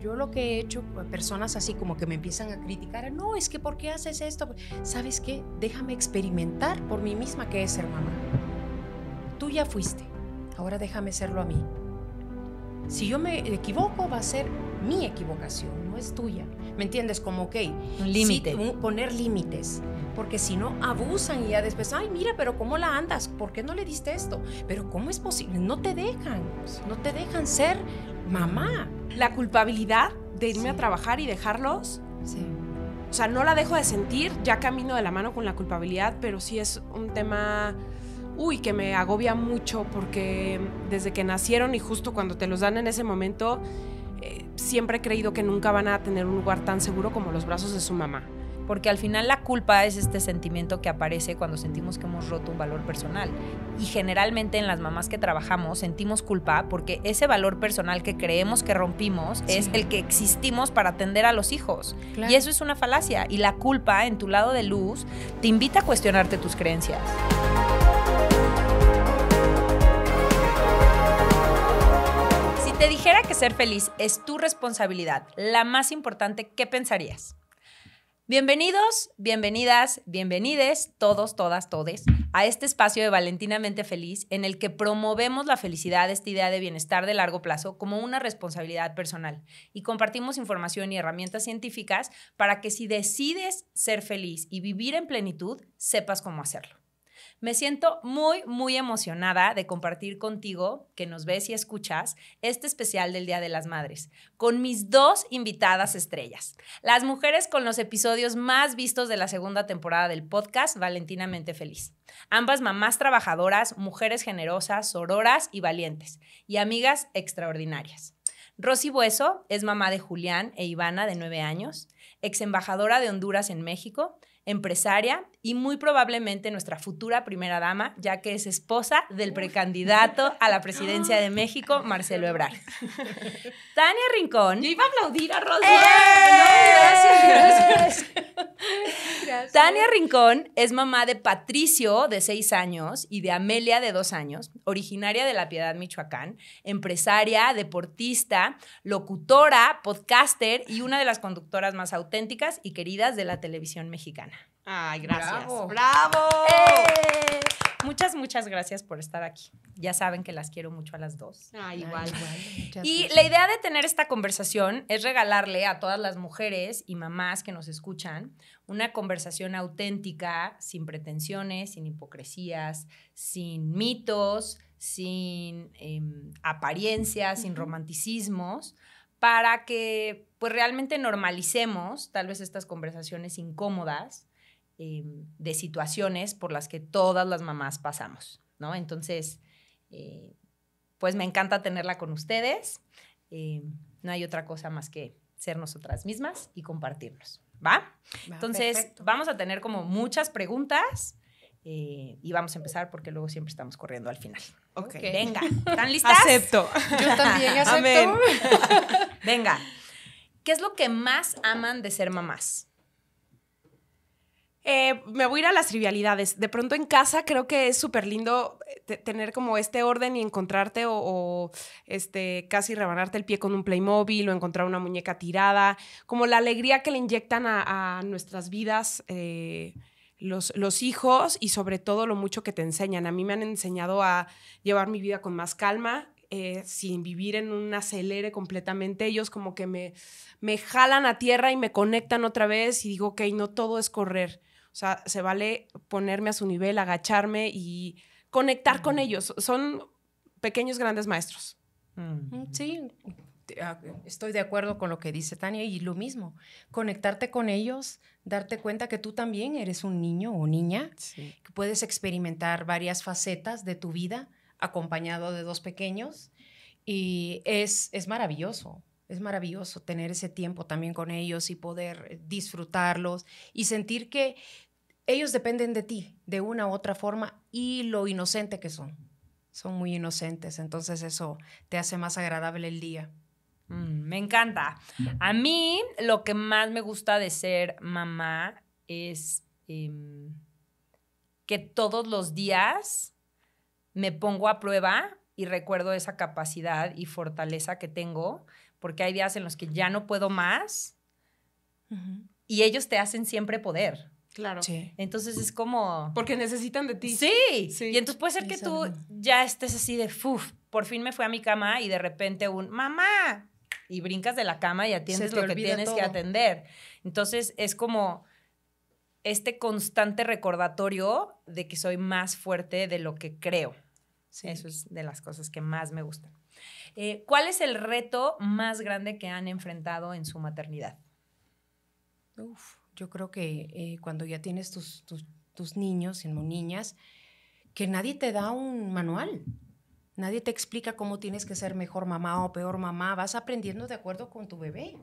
yo lo que he hecho, personas así como que me empiezan a criticar, no, es que ¿por qué haces esto? ¿Sabes qué? Déjame experimentar por mí misma qué es ser mamá. Tú ya fuiste, ahora déjame serlo a mí. Si yo me equivoco, va a ser mi equivocación, no es tuya. ¿Me entiendes? Como, ok, un límite. poner límites. Porque si no, abusan y ya después, ay, mira, pero ¿cómo la andas? ¿Por qué no le diste esto? Pero ¿cómo es posible? No te dejan, no te dejan ser mamá. La culpabilidad de irme a trabajar y dejarlos. O sea, no la dejo de sentir, ya camino de la mano con la culpabilidad, pero sí es un tema, uy, que me agobia mucho porque desde que nacieron y justo cuando te los dan en ese momento, eh, siempre he creído que nunca van a tener un lugar tan seguro como los brazos de su mamá porque al final la culpa es este sentimiento que aparece cuando sentimos que hemos roto un valor personal. Y generalmente en las mamás que trabajamos sentimos culpa porque ese valor personal que creemos que rompimos es el que existimos para atender a los hijos. Y eso es una falacia. Y la culpa en tu lado de luz te invita a cuestionarte tus creencias. Si te dijera que ser feliz es tu responsabilidad, la más importante, ¿qué pensarías? Bienvenidos, bienvenidas, bienvenides, todos, todas, todes, a este espacio de Valentinamente Feliz en el que promovemos la felicidad, esta idea de bienestar de largo plazo, como una responsabilidad personal y compartimos información y herramientas científicas para que si decides ser feliz y vivir en plenitud, sepas cómo hacerlo. Me siento muy, muy emocionada de compartir contigo, que nos ves y escuchas, este especial del Día de las Madres, con mis dos invitadas estrellas, las mujeres con los episodios más vistos de la segunda temporada del podcast Valentinamente Feliz. Ambas mamás trabajadoras, mujeres generosas, sororas y valientes, y amigas extraordinarias. Rosy Bueso es mamá de Julián e Ivana de nueve años, ex embajadora de Honduras en México empresaria y muy probablemente nuestra futura primera dama, ya que es esposa del precandidato a la presidencia de México, Marcelo Ebrard. Tania Rincón. Yo iba a aplaudir a Rosalía. ¡Eh! gracias, Tania Rincón es mamá de Patricio, de seis años, y de Amelia, de dos años, originaria de La Piedad, Michoacán, empresaria, deportista, locutora, podcaster y una de las conductoras más auténticas y queridas de la televisión mexicana. Ay, gracias. Bravo. ¡Eh! Muchas, muchas gracias por estar aquí. Ya saben que las quiero mucho a las dos. Ah, igual. igual. Y la idea de tener esta conversación es regalarle a todas las mujeres y mamás que nos escuchan una conversación auténtica, sin pretensiones, sin hipocresías, sin mitos, sin em, apariencias, sin romanticismos, para que pues realmente normalicemos tal vez estas conversaciones incómodas Em, de situaciones por las que todas las mamás pasamos, ¿no? Entonces, eh, pues me encanta tenerla con ustedes. Eh, no hay otra cosa más que ser nosotras mismas y compartirnos, ¿va? Entonces, vamos a tener como muchas preguntas. Eh, y vamos a empezar porque luego siempre estamos corriendo al final. Ok. Venga, ¿están listas? Acepto. Yo también acepto. Venga, ¿qué es lo que más aman de ser mamás? Eh, me voy a ir a las trivialidades. De pronto en casa creo que es súper lindo eh, tener como este orden y encontrarte o, este, casi rebanarte el pie con un Playmobil o encontrar una muñeca tirada. Como la alegría que le inyectan a, nuestras vidas. Eh, los, hijos y sobre todo lo mucho que te enseñan. A mí me han enseñado a llevar mi vida con más calma, sin vivir en un acelere completamente. Ellos como que me, me jalan a tierra y me conectan otra vez y digo, ok, no todo es correr. O sea, se vale ponerme a su nivel, agacharme y conectar con ellos. Son pequeños grandes maestros. Mm. Mm, sí, ah, estoy de acuerdo con lo que dice Tania y lo mismo, conectarte con ellos, darte cuenta que tú también eres un niño o niña, que puedes experimentar varias facetas de tu vida acompañado de dos pequeños y es, es maravilloso. Es maravilloso tener ese tiempo también con ellos y poder eh, disfrutarlos y sentir que ellos dependen de ti de una u otra forma y lo inocente que son. Son muy inocentes, entonces eso te hace más agradable el día. Mm, me encanta. A mí lo que más me gusta de ser mamá es em, que todos los días me pongo a prueba y recuerdo esa capacidad y fortaleza que tengo, porque hay días en los que ya no puedo más y ellos te hacen siempre poder. Claro. Sí. Entonces es como... Porque necesitan de ti. Sí. Y entonces puede ser que tú ya estés así de, uff, por fin me fui a mi cama y de repente un, mamá, y brincas de la cama y atiendes lo que tienes que atender. Entonces es como este constante recordatorio de que soy más fuerte de lo que creo. Sí. Eso es de las cosas que más me gustan. Eh, ¿Cuál es el reto más grande que han enfrentado en su maternidad? Uf yo creo que eh, cuando ya tienes tus, niños, y niñas, que nadie te da un manual. Nadie te explica cómo tienes que ser mejor mamá o peor mamá. Vas aprendiendo de acuerdo con tu bebé.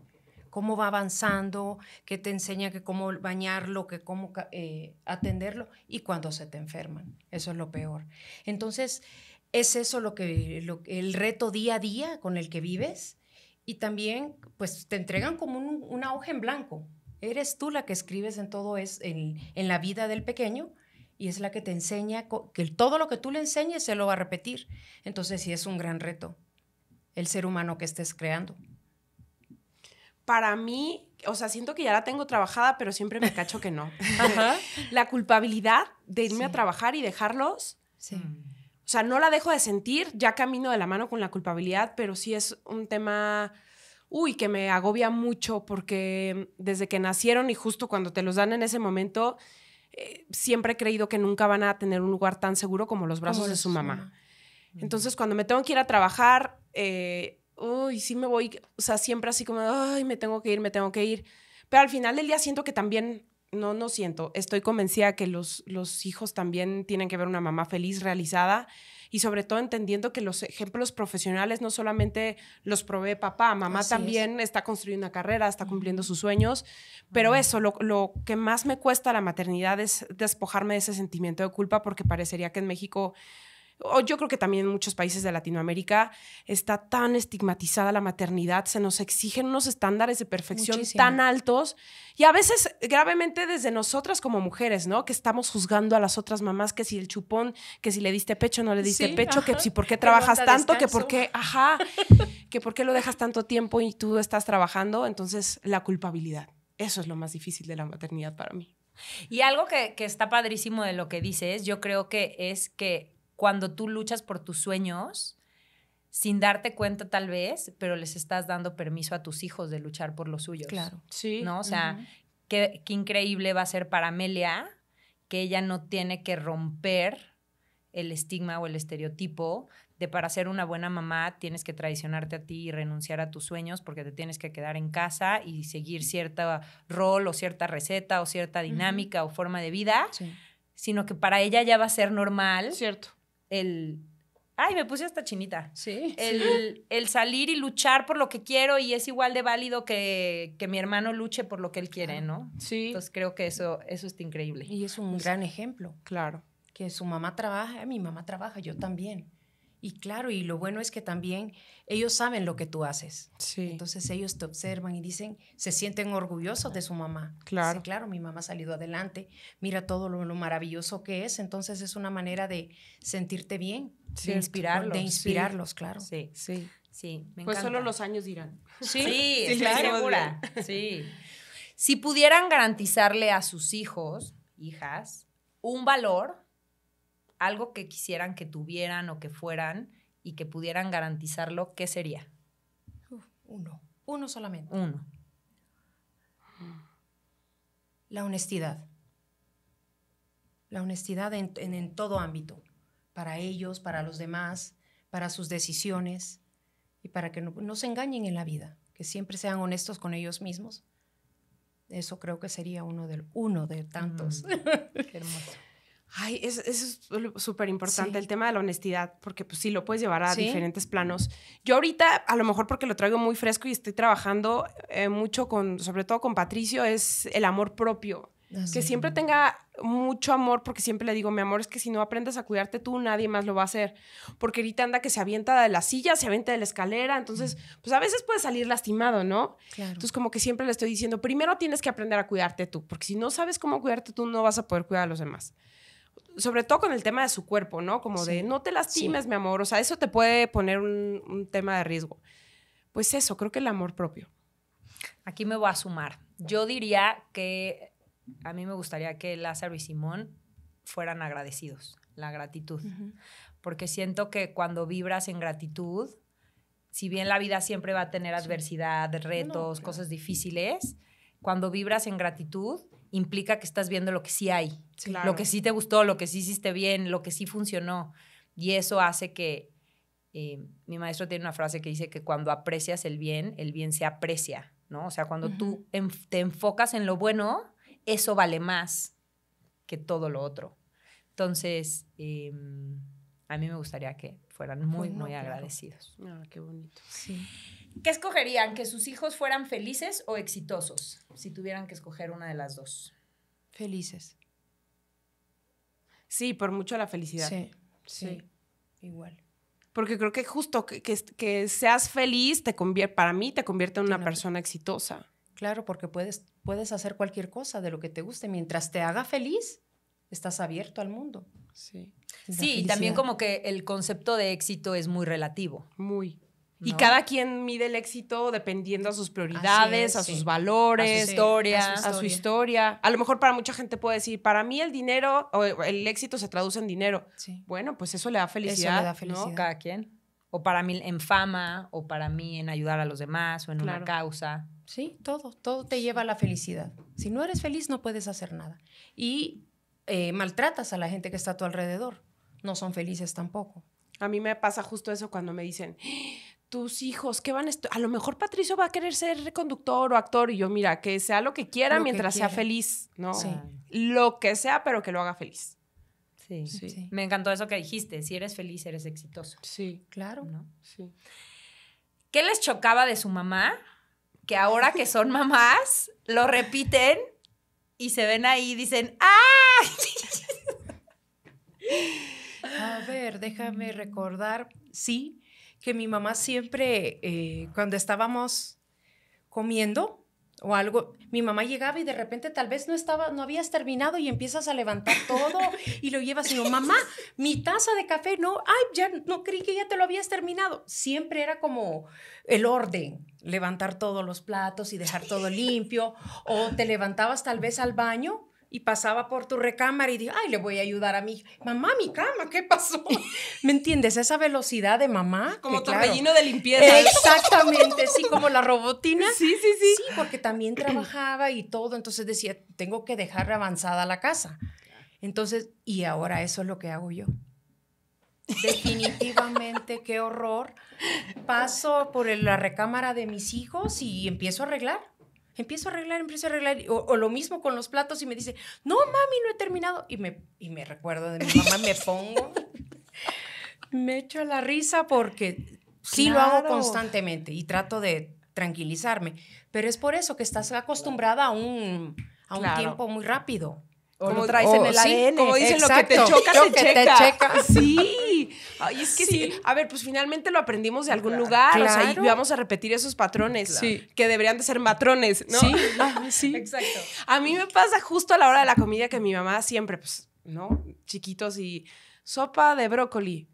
Cómo va avanzando, qué te enseña, que cómo bañarlo, que cómo eh, atenderlo y cuando se te enferman. Eso es lo peor. Entonces, es eso lo que, el reto día a día con el que vives y también, pues, te entregan como una hoja en blanco Eres tú la que escribes en todo es en, la vida del pequeño y es la que te enseña que todo lo que tú le enseñes se lo va a repetir. Entonces sí es un gran reto el ser humano que estés creando. Para mí, o sea, siento que ya la tengo trabajada, pero siempre me cacho que no. La culpabilidad de irme a trabajar y dejarlos. O sea, no la dejo de sentir, ya camino de la mano con la culpabilidad, pero sí es un tema uy, que me agobia mucho porque desde que nacieron y justo cuando te los dan en ese momento, eh, siempre he creído que nunca van a tener un lugar tan seguro como los brazos de su mamá. Entonces, cuando me tengo que ir a trabajar, eh, uy, sí me voy, o sea, siempre así como, ay, me tengo que ir, me tengo que ir. Pero al final del día siento que también, no, no siento, estoy convencida que los, los hijos también tienen que ver una mamá feliz, realizada y sobre todo entendiendo que los ejemplos profesionales no solamente los provee papá, mamá también está construyendo una carrera, está cumpliendo sus sueños, pero eso, lo, lo, que más me cuesta la maternidad es despojarme de ese sentimiento de culpa porque parecería que en México o yo creo que también en muchos países de Latinoamérica está tan estigmatizada la maternidad, se nos exigen unos estándares de perfección tan altos y a veces gravemente desde nosotras como mujeres, ¿no? Que estamos juzgando a las otras mamás que si el chupón, que si le diste pecho, no le diste pecho, que si por qué trabajas tanto, que por qué, ajá, que por qué lo dejas tanto tiempo y tú estás trabajando, entonces la culpabilidad. Eso es lo más difícil de la maternidad para mí. Y algo que, que está padrísimo de lo que dices, yo creo que es que cuando tú luchas por tus sueños sin darte cuenta tal vez, pero les estás dando permiso a tus hijos de luchar por los suyos. Claro. Sí. ¿No? O sea, qué, increíble va a ser para Amelia que ella no tiene que romper el estigma o el estereotipo de para ser una buena mamá tienes que traicionarte a ti y renunciar a tus sueños porque te tienes que quedar en casa y seguir cierto rol o cierta receta o cierta dinámica o forma de vida, sí. sino que para ella ya va a ser normal. Cierto el... Ay, me puse hasta chinita. Sí. El, salir y luchar por lo que quiero y es igual de válido que, mi hermano luche por lo que él quiere, ¿no? Sí. Entonces creo que eso, eso está increíble. Y es un pues gran ejemplo. Claro. Que su mamá trabaja, mi mamá trabaja, yo también. Y claro, y lo bueno es que también ellos saben lo que tú haces. Sí. Entonces ellos te observan y dicen, se sienten orgullosos de su mamá. Claro. claro, mi mamá ha salido adelante, mira todo lo, maravilloso que es. Entonces es una manera de sentirte bien, de inspirarlos. De inspirarlos, claro. Sí, sí. Sí, Pues solo los años dirán. Sí, segura. Sí. Si pudieran garantizarle a sus hijos, hijas, un valor algo que quisieran que tuvieran o que fueran y que pudieran garantizarlo, ¿qué sería? uno. Uno solamente. Uno. La honestidad. La honestidad en, todo ámbito, para ellos, para los demás, para sus decisiones y para que no, se engañen en la vida, que siempre sean honestos con ellos mismos. Eso creo que sería uno de, uno de tantos. Mm. qué hermoso. Ay, eso, es súper importante, el tema de la honestidad, porque pues sí, lo puedes llevar a diferentes planos. Yo ahorita, a lo mejor porque lo traigo muy fresco y estoy trabajando eh, mucho con, sobre todo con Patricio, es el amor propio. Ah, que siempre tenga mucho amor, porque siempre le digo, mi amor, es que si no aprendes a cuidarte tú, nadie más lo va a hacer. Porque ahorita anda que se avienta de la silla, se avienta de la escalera, entonces, pues a veces puede salir lastimado, ¿no? Entonces, como que siempre le estoy diciendo, primero tienes que aprender a cuidarte tú, porque si no sabes cómo cuidarte tú, no vas a poder cuidar a los demás sobre todo con el tema de su cuerpo, ¿no? Como de no te lastimes, mi amor. O sea, eso te puede poner un, tema de riesgo. Pues eso, creo que el amor propio. Aquí me voy a sumar. Yo diría que a mí me gustaría que Lázaro y Simón fueran agradecidos, la gratitud. Porque siento que cuando vibras en gratitud, si bien la vida siempre va a tener adversidad, retos, cosas difíciles, cuando vibras en gratitud, implica que estás viendo lo que sí hay, lo que sí te gustó, lo que sí hiciste bien, lo que sí funcionó. Y eso hace que, eh, mi maestro tiene una frase que dice que cuando aprecias el bien, el bien se aprecia, ¿no? O sea, cuando tú te enfocas en lo bueno, eso vale más que todo lo otro. Entonces, em, a mí me gustaría que fueran muy, muy, agradecidos. Ah, qué bonito. Sí. ¿Qué escogerían? ¿Que sus hijos fueran felices o exitosos? Si tuvieran que escoger una de las dos. Felices. Sí, por mucho la felicidad. Sí, sí, igual. Porque creo que justo que, seas feliz te para mí te convierte en una persona exitosa. Claro, porque puedes, puedes hacer cualquier cosa de lo que te guste. Mientras te haga feliz, estás abierto al mundo. Sí. sí, y también como que el concepto de éxito es muy relativo. Muy. Y cada quien mide el éxito dependiendo a sus prioridades, a sus valores, a su, historia, a su, historia, a lo mejor para mucha gente puede decir, para mí el dinero o el éxito se traduce en dinero. Bueno, pues eso le da felicidad. Eso le ¿no? Cada quien. O para mí en fama, o para mí en ayudar a los demás, o en una causa. Sí, todo, todo te lleva a la felicidad. Si no eres feliz, no puedes hacer nada. Y eh, maltratas a la gente que está a tu alrededor. No son felices tampoco. A mí me pasa justo eso cuando me dicen, tus hijos, ¿qué van a A lo mejor Patricio va a querer ser conductor o actor y yo, mira, que sea lo que quiera mientras sea feliz, ¿no? Sí. Lo que sea, pero que lo haga feliz. Sí. Sí. Me encantó eso que dijiste, si eres feliz, eres exitoso. Sí. Claro. ¿No? Sí. ¿Qué les chocaba de su mamá? Que ahora que son mamás, lo repiten y se ven ahí y dicen, ¡ay! A ver, déjame recordar, sí, que mi mamá siempre, eh, cuando estábamos comiendo o algo, mi mamá llegaba y de repente tal vez no estaba, no habías terminado y empiezas a levantar todo y lo llevas y digo, mamá, mi taza de café, no, ay, ya no creí que ya te lo habías terminado. Siempre era como el orden, levantar todos los platos y dejar todo limpio, o te levantabas tal vez al baño y pasaba por tu recámara y dije, ay, le voy a ayudar a mi mamá, mi cama, ¿qué pasó? ¿Me entiendes? Esa velocidad de mamá. Como torbellino de limpieza. Exactamente, sí, como la robotina. Sí, sí, sí. Sí, porque también trabajaba y todo, entonces decía, tengo que dejar avanzada la casa. Entonces, y ahora eso es lo que hago yo. Definitivamente, qué horror. Paso por la recámara de mis hijos y empiezo a arreglar Empiezo a arreglar, empiezo a arreglar. O, lo mismo con los platos y me dice, no, mami, no he terminado. Y me, y me recuerdo de mi mamá, me pongo, me echo la risa porque sí lo hago constantemente y trato de tranquilizarme. Pero es por eso que estás acostumbrada a un, a un tiempo muy rápido. O como, traes en el ADN. Como dicen, lo que te choca, se checa. Sí. Ay, es que sí. A ver, pues finalmente lo aprendimos de algún lugar. y vamos a repetir esos patrones sí. que deberían de ser matrones, ¿no? Sí. Ah, sí. Exacto. A mí me pasa justo a la hora de la comida que mi mamá siempre, pues, ¿no? Chiquitos y sopa de brócoli.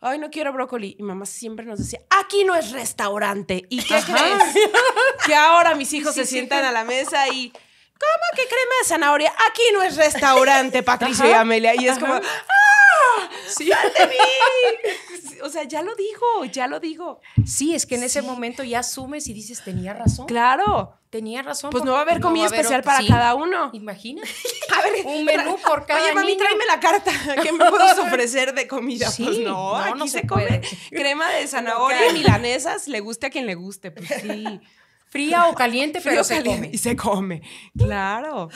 Ay, no quiero brócoli. Y mamá siempre nos decía, aquí no es restaurante. ¿Y qué crees? que ahora mis hijos se sientan a la mesa y ¿Cómo que crema de zanahoria? Aquí no es restaurante, Patricia y Amelia. Y es como, ¡ah! Sí. ya te mí! O sea, ya lo digo, ya lo digo. Sí, es que en ese momento ya asumes y dices, tenía razón. Claro. Tenía razón. Pues no va a haber comida especial para cada uno. Imagina. A ver, un menú por cada Oye, mami, tráeme la carta. ¿Qué me puedes ofrecer de comida? pues no, no aquí no se, come crema de zanahoria milanesas, le guste a quien le guste. Pues sí. Fría o caliente, pero se come. Y se come, claro.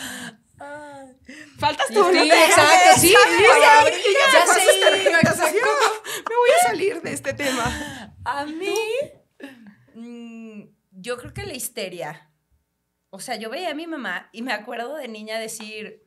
Faltas tú, sí, exacto, sí, ya, me voy a salir de este tema. A mí, mm, yo creo que la histeria. O sea, yo veía a mi mamá y me acuerdo de niña decir,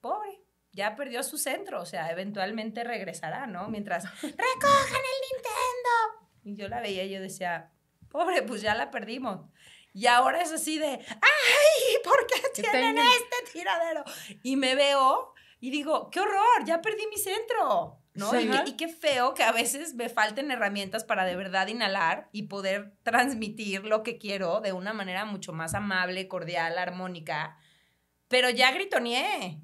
pobre, ya perdió su centro, o sea, eventualmente regresará, ¿no? Mientras, recojan el Nintendo. Y yo la veía y yo decía, pobre, pues ya la perdimos. Y ahora es así de, ¡ay! ¿Por qué tienen este tiradero? Y me veo y digo, ¡qué horror! Ya perdí mi centro. ¿no? Y, qué feo que a veces me falten herramientas para de verdad inhalar y poder transmitir lo que quiero de una manera mucho más amable, cordial, armónica. Pero ya gritoneé.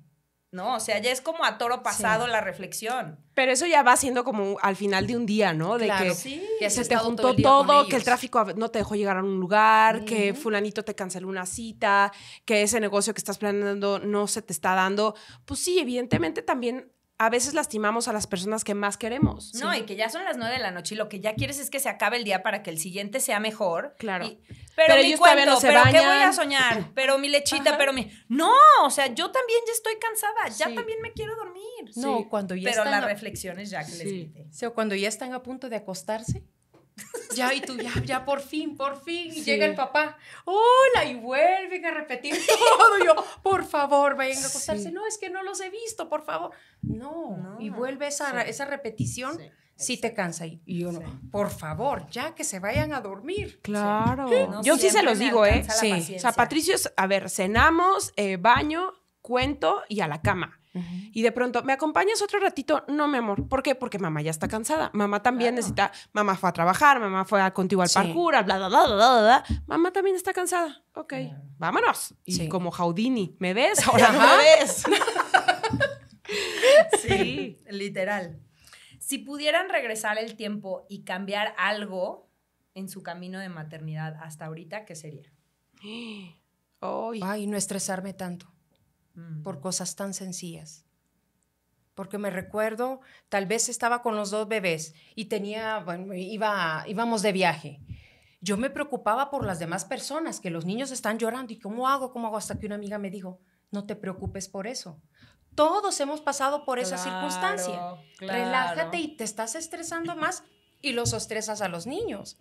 ¿no? O sea, ya es como a toro pasado la reflexión. Pero eso ya va siendo como al final de un día, ¿no? De que, se te juntó todo, que el tráfico no te dejó llegar a un lugar, que fulanito te canceló una cita, que ese negocio que estás planeando no se te está dando. Pues sí, evidentemente también a veces lastimamos a las personas que más queremos. No, y que ya son las nueve de la noche y lo que ya quieres es que se acabe el día para que el siguiente sea mejor. Claro. pero, yo mi cuento, pero qué voy a soñar, pero mi lechita, pero mi... No, o sea, yo también ya estoy cansada, ya también me quiero dormir. No, cuando ya Pero las reflexiones ya que les quité. O cuando ya están a punto de acostarse, ya, y tú, ya, ya, por fin, por fin. Y llega el papá, hola, y vuelven a repetir todo. yo, por favor, vayan a acostarse. No, es que no los he visto, por favor. No, y vuelve esa, esa repetición. Sí te cansa y, yo, no por favor, ya que se vayan a dormir. Claro. yo sí se los digo, ¿eh? Sí. O sea, Patricio, a ver, cenamos, eh, baño, cuento y a la cama. Y de pronto, ¿me acompañas otro ratito? No, mi amor. ¿Por qué? Porque mamá ya está cansada. Mamá también necesita, mamá fue a trabajar, mamá fue contigo al parkour, bla, bla, bla, bla, Mamá también está cansada. Ok, vámonos. Y como Jaudini, ¿me ves? Ahora me ves. sí, literal. Si pudieran regresar el tiempo y cambiar algo en su camino de maternidad hasta ahorita, ¿qué sería? Ay no estresarme tanto. Mm. por cosas tan sencillas. Porque me recuerdo, tal vez estaba con los dos bebés y tenía, bueno, iba, íbamos de viaje. Yo me preocupaba por las demás personas, que los niños están llorando y cómo hago, cómo hago, hasta que una amiga me dijo, no te preocupes por eso. Todos hemos pasado por esa circunstancia. Relájate y te estás estresando más y los estresas a los niños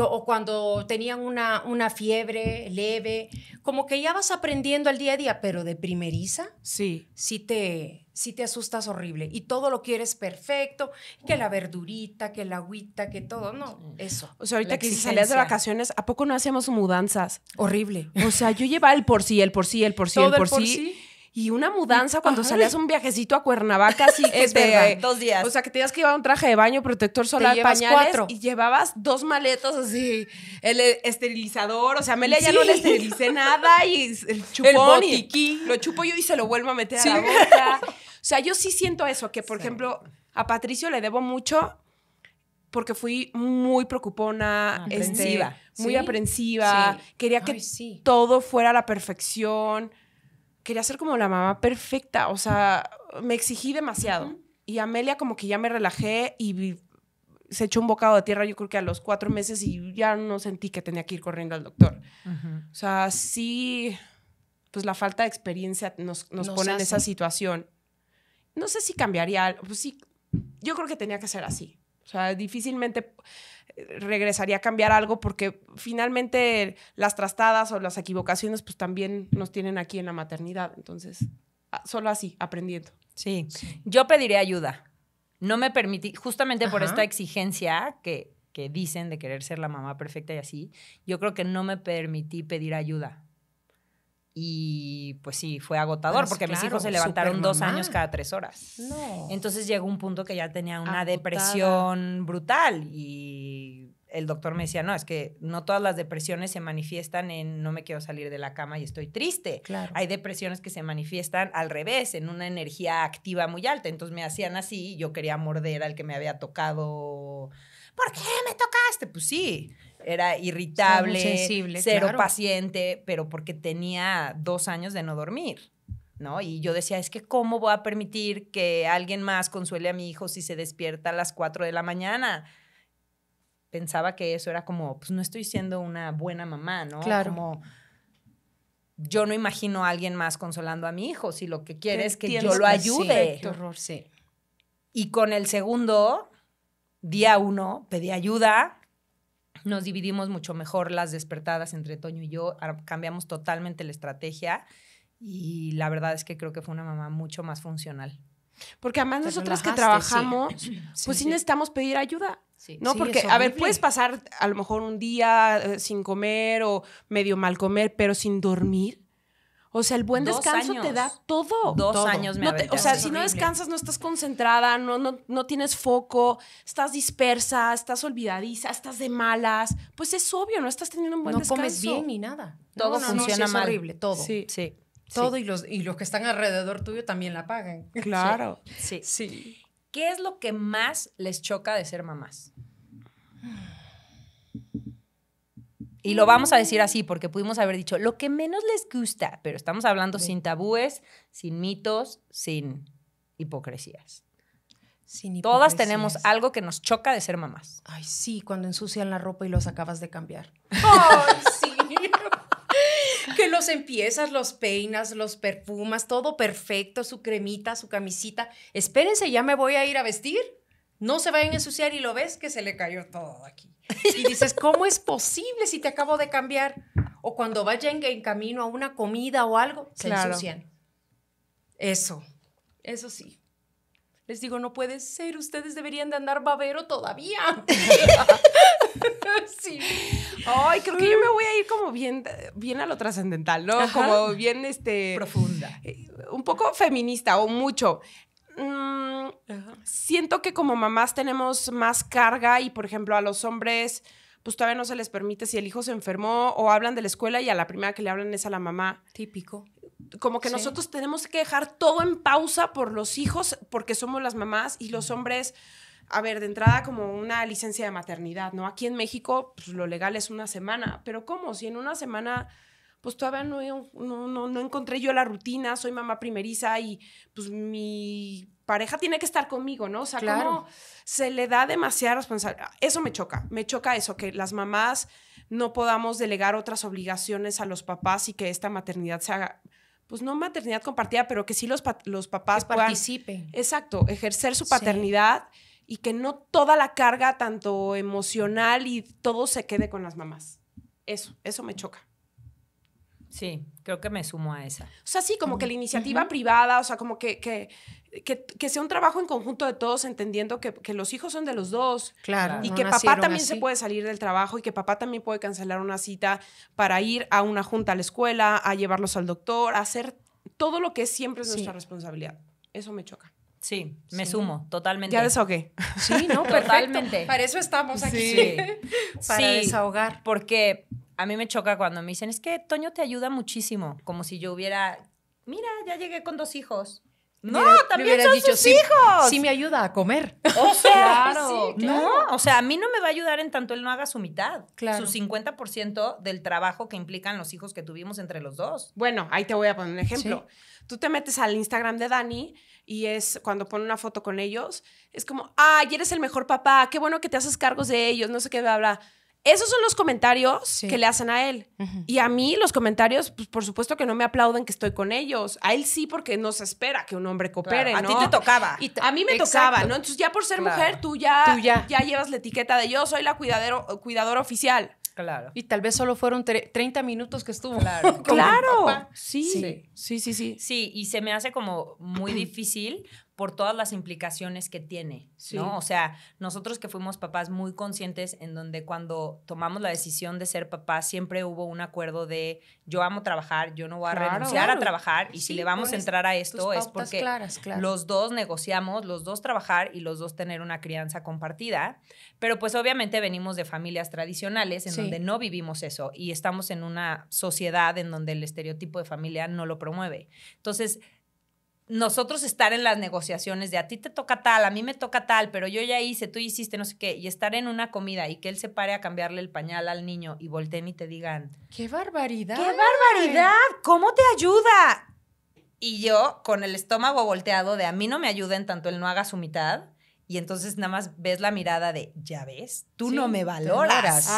o cuando tenían una, una fiebre leve, como que ya vas aprendiendo al día a día, pero de primeriza, sí, sí te, te asustas horrible y todo lo quieres perfecto, que la verdurita, que la agüita, que todo, no, eso. O sea, ahorita que salías de vacaciones, ¿a poco no hacíamos mudanzas? Horrible. O sea, yo llevaba el por sí, el por sí, el por sí, el por, sí y una mudanza cuando salías un viajecito a Cuernavaca, así que te, dos días. O sea, que tenías que llevar un traje de baño, protector solar, cuatro. y llevabas dos maletas así, el esterilizador, o sea, a sí. ya no le esterilicé nada y el chupón el lo chupo yo y se lo vuelvo a meter a la boca. O sea, yo sí siento eso, que por ejemplo, a Patricio le debo mucho porque fui muy preocupona, este, aprensiva. muy aprensiva, quería que todo fuera a la perfección quería ser como la mamá perfecta, o sea, me exigí demasiado. Y Amelia como que ya me relajé y se echó un bocado de tierra, yo creo que a los cuatro meses y ya no sentí que tenía que ir corriendo al doctor. O sea, sí, pues la falta de experiencia nos, pone en esa situación. No sé si cambiaría, pues sí, yo creo que tenía que ser así. O sea, difícilmente regresaría a cambiar algo porque finalmente las trastadas o las equivocaciones pues también nos tienen aquí en la maternidad. Entonces, solo así, aprendiendo. Sí, yo pediré ayuda. No me permití, justamente por esta exigencia que dicen de querer ser la mamá perfecta y así, yo creo que no me permití pedir ayuda y pues sí, fue agotador ah, porque mis hijos se levantaron dos años cada tres horas. Entonces llegó un punto que ya tenía una depresión brutal y el doctor me decía, no, es que no todas las depresiones se manifiestan en no me quiero salir de la cama y estoy triste. Claro. Hay depresiones que se manifiestan al revés, en una energía activa muy alta. Entonces me hacían así, yo quería morder al que me había tocado ¿por qué me tocaste? Pues sí, era irritable, sensible, cero paciente, pero porque tenía dos años de no dormir. ¿No? Y yo decía, es que ¿cómo voy a permitir que alguien más consuele a mi hijo si se despierta a las cuatro de la mañana? Pensaba que eso era como, pues no estoy siendo una buena mamá, ¿no? Claro. Como, yo no imagino a alguien más consolando a mi hijo, si lo que quiere es que yo lo pues ayude. Sí, horror, sí. Y con el segundo, día uno pedí ayuda, nos dividimos mucho mejor las despertadas entre Toño y yo, cambiamos totalmente la estrategia y la verdad es que creo que fue una mamá mucho más funcional. Porque además nosotras que trabajamos, pues sí, necesitamos pedir ayuda. Sí. No, porque, a ver, puedes pasar a lo mejor un día eh, sin comer o medio mal comer, pero sin dormir. O sea, el buen descanso te da todo. Dos años me no O sea, si no descansas, no estás concentrada, no, no, tienes foco, estás dispersa, estás olvidadiza, estás de malas. Pues es obvio, no estás teniendo un buen descanso. No comes bien ni nada. Todo funciona no, mal. Es horrible, todo. Sí, Todo y, los, y los que están alrededor tuyo también la pagan. Claro. sí. sí. ¿Qué es lo que más les choca de ser mamás? Y lo vamos a decir así porque pudimos haber dicho lo que menos les gusta, pero estamos hablando sin tabúes, sin mitos, sin hipocresías. Sin hipocresías. Todas tenemos algo que nos choca de ser mamás. Ay, sí, cuando ensucian la ropa y los acabas de cambiar. Ay, sí. que los empiezas, los peinas, los perfumas, todo perfecto, su cremita, su camisita. Espérense, ya me voy a ir a vestir. No se vayan a ensuciar y lo ves que se le cayó todo aquí. Y dices, ¿cómo es posible si te acabo de cambiar? O cuando vayan en camino a una comida o algo, se claro. Eso, eso sí. Les digo, no puede ser, ustedes deberían de andar babero todavía. sí. Ay, creo que yo me voy a ir como bien, bien a lo trascendental, ¿no? Como bien este. Profunda. Eh, un poco feminista o mucho. Siento que como mamás tenemos más carga y, por ejemplo, a los hombres, pues todavía no se les permite si el hijo se enfermó o hablan de la escuela y a la primera que le hablan es a la mamá. Típico. Como que nosotros tenemos que dejar todo en pausa por los hijos porque somos las mamás y los hombres a ver, de entrada como una licencia de maternidad, ¿no? Aquí en México, pues lo legal es una semana, pero ¿cómo? Si en una semana, pues todavía no, no encontré yo la rutina, soy mamá primeriza y pues mi pareja tiene que estar conmigo, ¿no? O sea, claro. como se le da demasiada responsabilidad. Eso me choca, me choca eso, que las mamás no podamos delegar otras obligaciones a los papás y que esta maternidad se haga, pues no maternidad compartida, pero que sí los, los papás puedan, participen. Exacto, ejercer su paternidad. Y que no toda la carga, tanto emocional y todo, se quede con las mamás. Eso, eso me choca. Sí, creo que me sumo a esa. O sea, sí, como que la iniciativa privada, o sea, como que, sea un trabajo en conjunto de todos, entendiendo que, los hijos son de los dos. Claro. Y que papá también se puede salir del trabajo y que papá también puede cancelar una cita para ir a una junta a la escuela, a llevarlos al doctor, a hacer todo lo que siempre es nuestra responsabilidad. Eso me choca. Sí, me sumo, totalmente. ¿Ya desahogué? Sí, ¿no? Totalmente. Para eso estamos aquí. Sí. Para desahogar. Porque a mí me choca cuando me dicen, es que Toño te ayuda muchísimo, como si yo hubiera, mira, ya llegué con dos hijos. No, también son sus hijos. Sí me ayuda a comer. O No, o sea, a mí no me va a ayudar en tanto él no haga su mitad, claro. su 50% del trabajo que implican los hijos que tuvimos entre los dos. Bueno, ahí te voy a poner un ejemplo. Tú te metes al Instagram de Dani y es cuando pone una foto con ellos, es como, "Ay, eres el mejor papá, qué bueno que te haces cargos de ellos, no sé qué a hablar. Esos son los comentarios que le hacen a él. Y a mí los comentarios, pues por supuesto que no me aplauden que estoy con ellos. A él sí porque no se espera que un hombre coopere. A ti te tocaba. a mí me tocaba, ¿no? Entonces ya por ser mujer tú ya, llevas la etiqueta de yo soy la cuidadora oficial. Claro. Y tal vez solo fueron 30 minutos que estuvo. Claro. claro. sí. Sí, sí, sí. Sí, y se me hace como muy difícil por todas las implicaciones que tiene, ¿no? O sea, nosotros que fuimos papás muy conscientes en donde cuando tomamos la decisión de ser papás siempre hubo un acuerdo de yo amo trabajar, yo no voy a renunciar a trabajar y si le vamos a entrar a esto es porque los dos negociamos, los dos trabajar y los dos tener una crianza compartida, pero pues obviamente venimos de familias tradicionales en donde no vivimos eso y estamos en una sociedad en donde el estereotipo de familia no lo promueve. Entonces, nosotros estar en las negociaciones de a ti te toca tal, a mí me toca tal, pero yo ya hice, tú hiciste, no sé qué, y estar en una comida y que él se pare a cambiarle el pañal al niño y volteen y te digan, ¡qué barbaridad! ¡Qué barbaridad! ¿Cómo te ayuda? Y yo con el estómago volteado de a mí no me ayuden tanto él no haga su mitad y entonces nada más ves la mirada de, ya ves, tú no me valoras.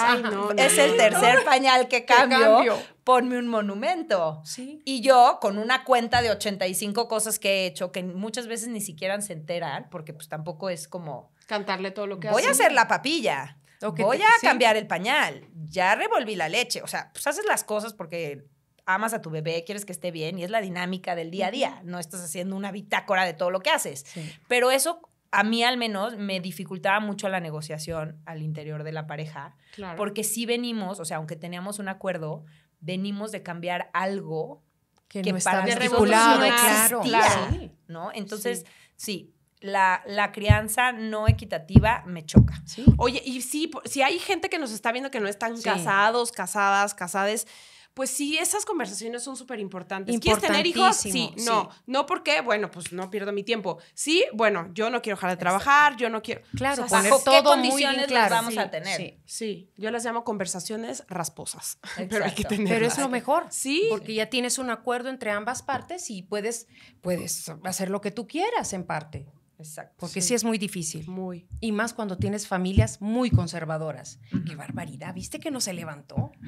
es el tercer pañal que cambio, Ponme un monumento. Sí. Y yo, con una cuenta de 85 cosas que he hecho, que muchas veces ni siquiera se enteran, porque pues tampoco es como... Cantarle todo lo que Voy a hacer la papilla. voy a cambiar el pañal. Ya revolví la leche. O sea, pues haces las cosas porque amas a tu bebé, quieres que esté bien y es la dinámica del día a día. No estás haciendo una bitácora de todo lo que haces. Pero eso a mí al menos me dificultaba mucho la negociación al interior de la pareja, porque si venimos, o sea, aunque teníamos un acuerdo, venimos de cambiar algo que, no para estaba no claro, claro. ¿no? Entonces, sí, la, la, crianza no equitativa me choca. Oye, y sí, si hay gente que nos está viendo que no están casados, casadas, casades, pues sí, esas conversaciones son súper importantes. ¿Quieres tener hijos? Sí, no. No porque, bueno, pues no pierdo mi tiempo. Sí, bueno, yo no quiero dejar de trabajar, yo no quiero... Claro, o todo ¿qué condiciones las vamos a tener? Sí, sí, yo las llamo conversaciones rasposas, pero hay que tenerlas. Pero es lo mejor, sí. porque ya tienes un acuerdo entre ambas partes y puedes, puedes hacer lo que tú quieras en parte. Exacto. Porque sí. es muy difícil. Muy. Y más cuando tienes familias muy conservadoras. Qué barbaridad, ¿viste que no se levantó?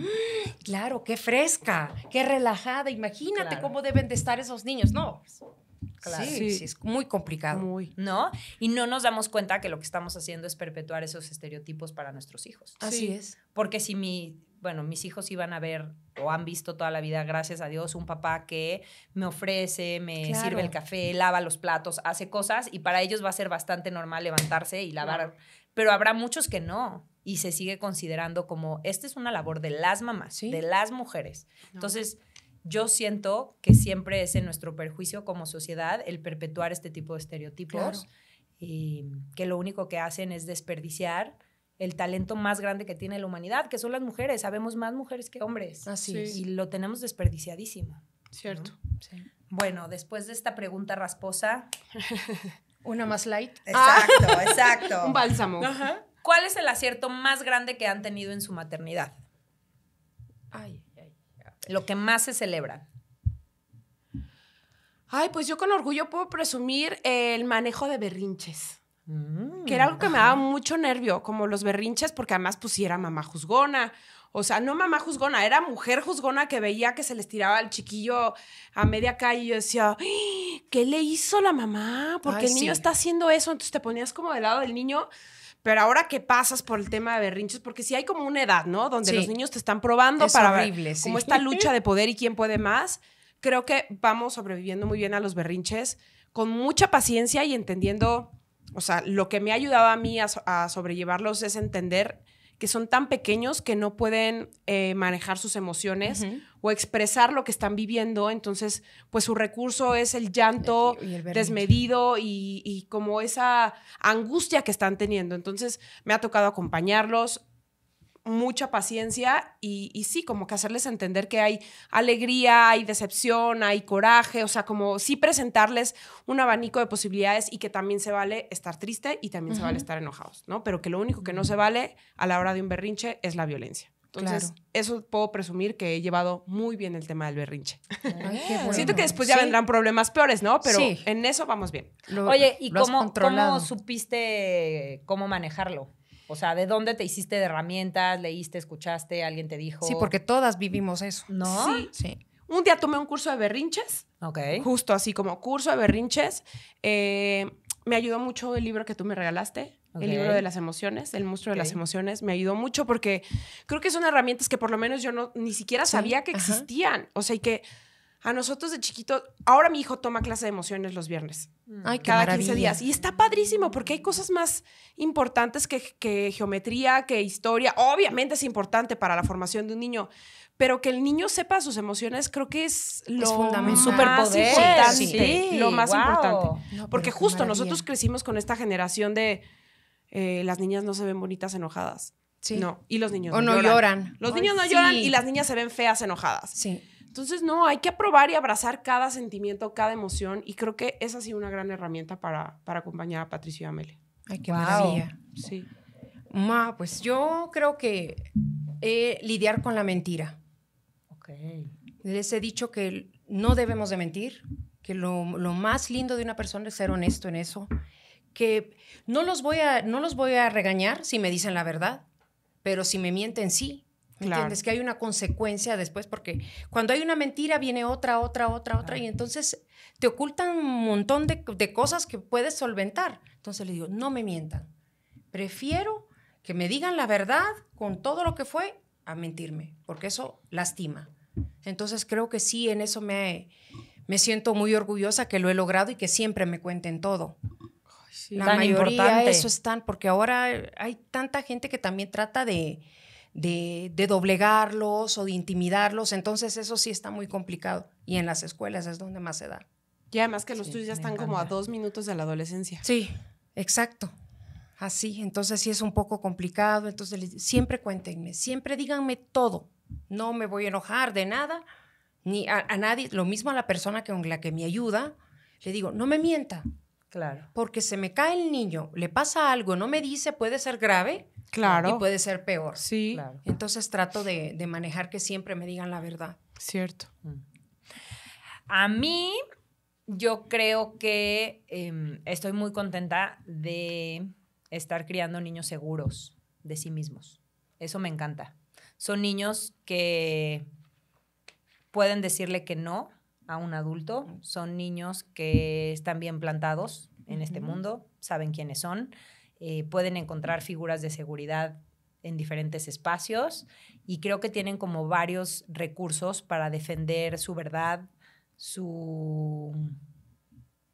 Claro, qué fresca, qué relajada. Imagínate cómo deben de estar esos niños. No. Pues, claro. Sí, sí. sí, es muy complicado. Muy. ¿No? Y no nos damos cuenta que lo que estamos haciendo es perpetuar esos estereotipos para nuestros hijos. Así es. Porque si mi bueno, mis hijos iban a ver o han visto toda la vida, gracias a Dios, un papá que me ofrece, me sirve el café, lava los platos, hace cosas y para ellos va a ser bastante normal levantarse y lavar. Pero habrá muchos que no y se sigue considerando como, esta es una labor de las mamás, de las mujeres. Entonces, yo siento que siempre es en nuestro perjuicio como sociedad el perpetuar este tipo de estereotipos. Y que lo único que hacen es desperdiciar el talento más grande que tiene la humanidad, que son las mujeres. Sabemos más mujeres que hombres. Así es. Y lo tenemos desperdiciadísimo. Cierto. Bueno, después de esta pregunta rasposa. Una más light. Ah. Exacto, ah. exacto. Un bálsamo. Ajá. ¿Cuál es el acierto más grande que han tenido en su maternidad? ay, ay. Lo que más se celebra. Ay, pues yo con orgullo puedo presumir el manejo de berrinches. Mm. Que era algo que me daba mucho nervio, como los berrinches, porque además pues sí era mamá juzgona. O sea, no mamá juzgona, era mujer juzgona que veía que se les tiraba al chiquillo a media calle y yo decía, ¡Ah! ¿qué le hizo la mamá? Porque el niño está haciendo eso. Entonces te ponías como del lado del niño. Pero ahora que pasas por el tema de berrinches, porque si hay como una edad, ¿no? Donde los niños te están probando para ver como esta lucha de poder y quién puede más. Creo que vamos sobreviviendo muy bien a los berrinches con mucha paciencia y entendiendo o sea, lo que me ha ayudado a mí a, sobrellevarlos es entender que son tan pequeños que no pueden eh, manejar sus emociones o expresar lo que están viviendo. Entonces, pues su recurso es el llanto desmedido y, como esa angustia que están teniendo. Entonces, me ha tocado acompañarlos mucha paciencia y, sí, como que hacerles entender que hay alegría, hay decepción, hay coraje, o sea, como sí presentarles un abanico de posibilidades y que también se vale estar triste y también se vale estar enojados, ¿no? Pero que lo único que no se vale a la hora de un berrinche es la violencia. Entonces, eso puedo presumir que he llevado muy bien el tema del berrinche. Siento que después ya vendrán problemas peores, ¿no? Pero en eso vamos bien. Oye, ¿y cómo, cómo supiste cómo manejarlo? O sea, ¿de dónde te hiciste de herramientas? ¿Leíste, escuchaste, alguien te dijo? Sí, porque todas vivimos eso. ¿No? Sí. sí. Un día tomé un curso de berrinches. Ok. Justo así como curso de berrinches. Eh, me ayudó mucho el libro que tú me regalaste. El libro de las emociones, el monstruo de las emociones, me ayudó mucho porque creo que son herramientas que por lo menos yo no ni siquiera sabía que existían. O sea, y que a nosotros de chiquitos... ahora mi hijo toma clase de emociones los viernes. Mm. Ay, cada 15 días. Y está padrísimo porque hay cosas más importantes que, geometría, que historia. Obviamente es importante para la formación de un niño, pero que el niño sepa sus emociones creo que es lo más importante. Lo más importante. porque justo nosotros crecimos con esta generación de eh, las niñas no se ven bonitas enojadas. Sí. No, y los niños o no, lloran. Los niños no lloran y las niñas se ven feas enojadas. Sí. Entonces, no, hay que aprobar y abrazar cada sentimiento, cada emoción, y creo que esa ha sido una gran herramienta para, acompañar a Patricia y Mele. Ay, qué maravilla. Sí. Ma, pues yo creo que lidiar con la mentira. Les he dicho que no debemos de mentir, que lo, más lindo de una persona es ser honesto en eso, que no los, voy a, no los voy a regañar si me dicen la verdad, pero si me mienten sí, entiendes? Que hay una consecuencia después, porque cuando hay una mentira viene otra, otra, otra, otra, y entonces te ocultan un montón de, cosas que puedes solventar. Entonces le digo, no me mientan. Prefiero que me digan la verdad con todo lo que fue a mentirme, porque eso lastima. Entonces creo que sí, en eso me, me siento muy orgullosa que lo he logrado y que siempre me cuenten todo. la mayoría importante. eso están, porque ahora hay tanta gente que también trata de de, doblegarlos o de intimidarlos. Entonces eso sí está muy complicado y en las escuelas es donde más se da. Y además que los tuyos ya están como a dos minutos de la adolescencia. Sí, exacto. Así, entonces sí es un poco complicado. Entonces siempre cuéntenme, siempre díganme todo. No me voy a enojar de nada, ni a, nadie. Lo mismo a la persona con la que me ayuda. Le digo, no me mienta, Claro. Porque se me cae el niño, le pasa algo, no me dice, puede ser grave. Claro. Y puede ser peor. Sí. Entonces trato de, manejar que siempre me digan la verdad. Cierto. Mm. A mí, yo creo que em, estoy muy contenta de estar criando niños seguros de sí mismos. Eso me encanta. Son niños que pueden decirle que no a un adulto, son niños que están bien plantados en este mundo, saben quiénes son, eh, pueden encontrar figuras de seguridad en diferentes espacios y creo que tienen como varios recursos para defender su verdad, su,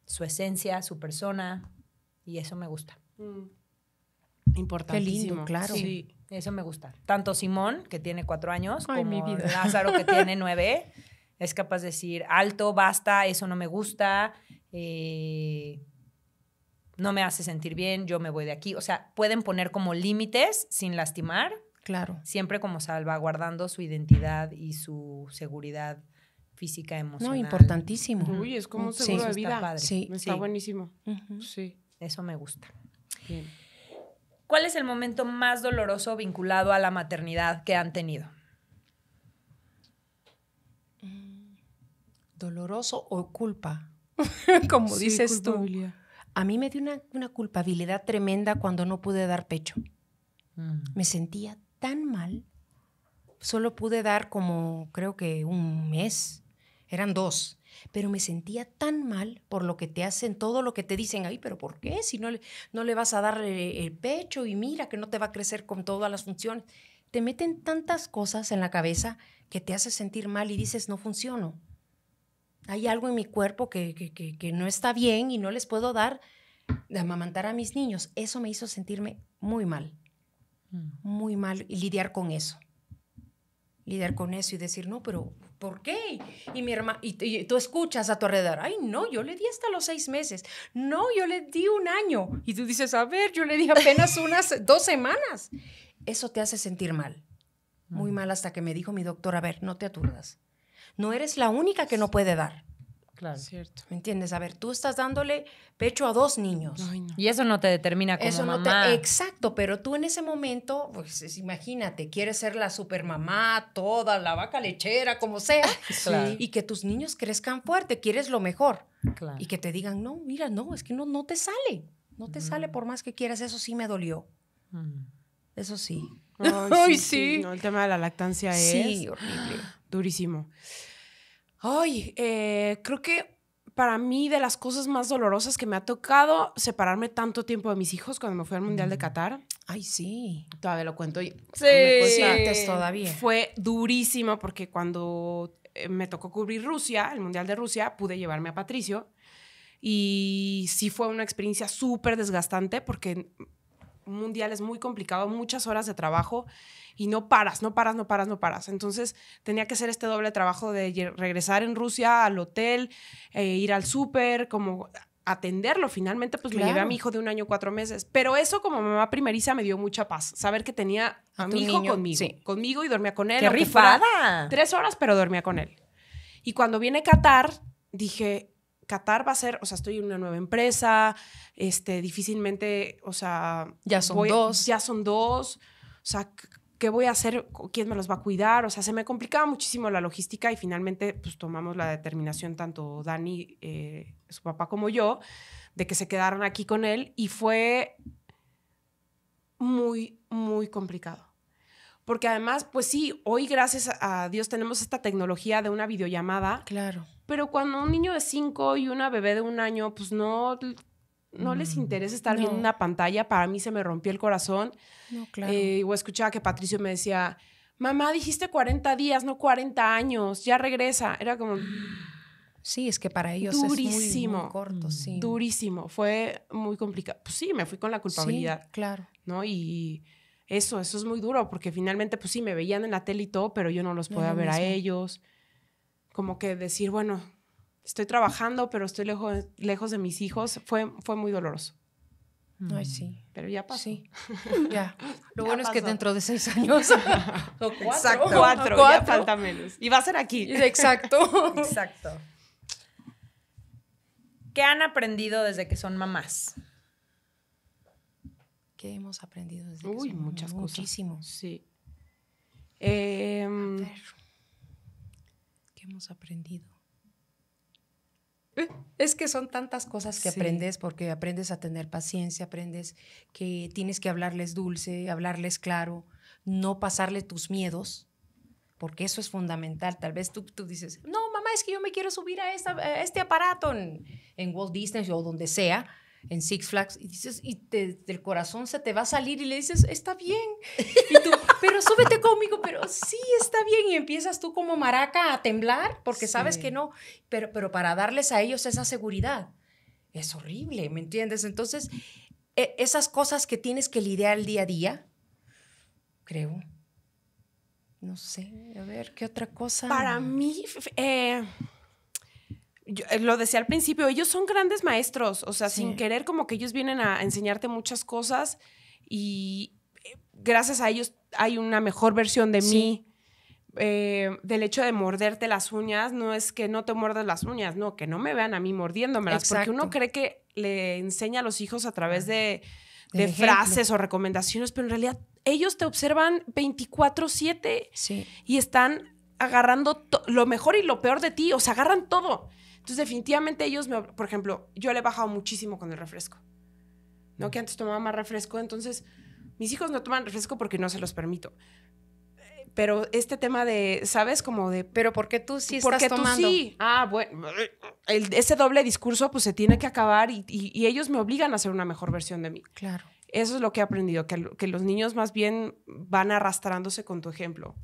su esencia, su persona y eso me gusta. Mm. importante claro. Sí. Eso me gusta. Tanto Simón, que tiene cuatro años, como Lázaro, que tiene nueve es capaz de decir, alto, basta, eso no me gusta, eh, no me hace sentir bien, yo me voy de aquí. O sea, pueden poner como límites sin lastimar. Claro. Siempre como salvaguardando su identidad y su seguridad física, emocional. No, importantísimo. Uy, es como un seguro de Sí, está buenísimo. Sí. Eso me gusta. ¿Cuál es el momento más doloroso vinculado a la maternidad que han tenido? doloroso o culpa, como dices tú. A mí me dio una, culpabilidad tremenda cuando no pude dar pecho. Mm. Me sentía tan mal. Solo pude dar como creo que un mes. Eran dos. Pero me sentía tan mal por lo que te hacen, todo lo que te dicen ahí, pero ¿por qué? Si no le, no le vas a dar eh, el, pecho y mira que no te va a crecer con todas las funciones. Te meten tantas cosas en la cabeza que te hace sentir mal y dices no funciono hay algo en mi cuerpo que, que, no está bien y no les puedo dar de amamantar a mis niños. Eso me hizo sentirme muy mal, mm. muy mal y lidiar con eso. Lidiar con eso y decir, no, pero ¿por qué? Y, mi hermana y, tú escuchas a tu alrededor, ay, no, yo le di hasta los seis meses, no, yo le di un año. Y tú dices, a ver, yo le di apenas unas dos semanas. Eso te hace sentir mal, muy mm. mal hasta que me dijo mi doctor, a ver, no te aturdas no eres la única que no puede dar. Claro. Cierto. ¿Me entiendes? A ver, tú estás dándole pecho a dos niños. Y eso no te determina como eso mamá. exacto, pero tú en ese momento, pues imagínate, quieres ser la supermamá, toda la vaca lechera, como sea, y que tus niños crezcan fuerte, quieres lo mejor. Claro. Y que te digan, no, mira, no, es que no, no te sale, no te sale mm. por más que quieras, eso sí me dolió. Mm. Eso sí. Ay, sí. el tema de la lactancia es horrible. durísimo. Ay, eh, creo que para mí de las cosas más dolorosas que me ha tocado separarme tanto tiempo de mis hijos cuando me fui al Mundial de Qatar. Ay, sí. Todavía lo cuento. sí. antes todavía. Fue durísimo porque cuando eh, me tocó cubrir Rusia, el Mundial de Rusia, pude llevarme a Patricio. Y sí fue una experiencia súper desgastante porque mundial es muy complicado, muchas horas de trabajo y no paras, no paras, no paras, no paras. Entonces tenía que hacer este doble trabajo de regresar en Rusia al hotel, eh, ir al súper, como atenderlo. Finalmente, pues me llevé a mi hijo de un año, cuatro meses. Pero eso como mamá primeriza me dio mucha paz, saber que tenía a, mi hijo conmigo, conmigo y dormía con él. ¡Qué rifada! Tres horas, pero dormía con él. Y cuando viene Qatar, dije, Qatar va a ser, o sea, estoy en una nueva empresa, este, difícilmente, o sea... Ya son dos. Ya son dos, o sea, ¿qué voy a hacer? ¿Quién me los va a cuidar? O sea, se me complicaba muchísimo la logística y finalmente, pues tomamos la determinación, tanto Dani, eh, su papá, como yo, de que se quedaron aquí con él y fue muy, muy complicado. Porque además, pues sí, hoy gracias a Dios tenemos esta tecnología de una videollamada. Claro pero cuando un niño de cinco y una bebé de un año, pues no, no les mm, interesa estar viendo una pantalla, para mí se me rompió el corazón. No, claro. Eh, o escuchaba que Patricio me decía, mamá, dijiste 40 días, no 40 años, ya regresa. Era como... Sí, es que para ellos es muy, corto, mm. sí. Durísimo, fue muy complicado. Pues sí, me fui con la culpabilidad. Sí, claro. ¿No? Y eso, eso es muy duro, porque finalmente, pues sí, me veían en la tele y todo, pero yo no los podía ver a ellos como que decir, bueno, estoy trabajando, pero estoy lejos, lejos de mis hijos, fue, fue muy doloroso. Mm. Ay, sí. Pero ya pasó. Sí. Ya. Lo bueno es que dentro de seis años. o cuatro. cuatro, falta menos. Y va a ser aquí. Exacto. Exacto. ¿Qué han aprendido desde que son mamás? ¿Qué hemos aprendido desde que son muchas cosas. Muchísimo. Sí. Em, hemos aprendido. Eh, es que son tantas cosas que aprendes, porque aprendes a tener paciencia, aprendes que tienes que hablarles dulce, hablarles claro, no pasarle tus miedos, porque eso es fundamental. Tal vez tú, tú dices, no, mamá, es que yo me quiero subir a, este aparato en, en Walt Disney o donde sea, en Six Flags y dices, y del corazón se te va a salir y le dices, está bien. pero súbete conmigo, pero sí, está bien. Y empiezas tú como maraca a temblar porque sabes que no, pero, pero para darles a ellos esa seguridad. Es horrible, ¿me entiendes? Entonces, e, esas cosas que tienes que lidiar el día a día, creo. No sé, a ver, ¿qué otra cosa? Para mí, eh, eh, lo decía al principio, ellos son grandes maestros, o sea, sin querer como que ellos vienen a enseñarte muchas cosas y eh, gracias a ellos hay una mejor versión de mí. Eh, del hecho de morderte las uñas, no es que no te muerdas las uñas, no, que no me vean a mí mordiéndome, las porque uno cree que le enseña a los hijos a través de, frases o recomendaciones, pero en realidad ellos te observan 24/7 y están agarrando lo mejor y lo peor de ti, o sea, agarran todo. Entonces, definitivamente ellos, me, por ejemplo, yo le he bajado muchísimo con el refresco, ¿no? Que antes tomaba más refresco, entonces mis hijos no toman refresco porque no se los permito. Pero este tema de, ¿sabes? Como de... Pero ¿por qué tú sí porque estás tú sí. Ah, bueno. ese doble discurso pues se tiene que acabar y, ellos me obligan a ser una mejor versión de mí. Claro. Eso es lo que he aprendido, que, que, los niños más bien van arrastrándose con tu ejemplo.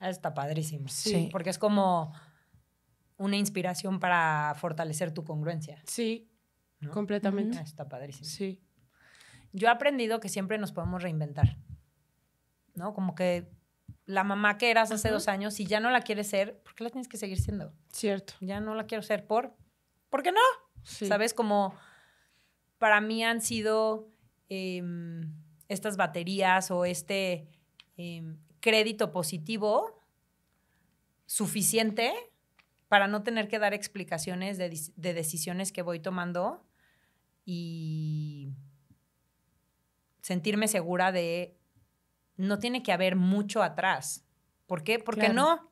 Ah, está padrísimo. sí. Porque es como, una inspiración para fortalecer tu congruencia. Sí, completamente. Ah, está padrísimo. Sí. Yo he aprendido que siempre nos podemos reinventar, ¿no? Como que la mamá que eras hace dos años, si ya no la quieres ser, ¿por qué la tienes que seguir siendo? Cierto. Ya no la quiero ser por, ¿por qué no? ¿Sabes? Como para mí han sido em, estas baterías o este em, crédito positivo suficiente para no tener que dar explicaciones de, decisiones que voy tomando y sentirme segura de no tiene que haber mucho atrás. ¿Por qué? Porque no,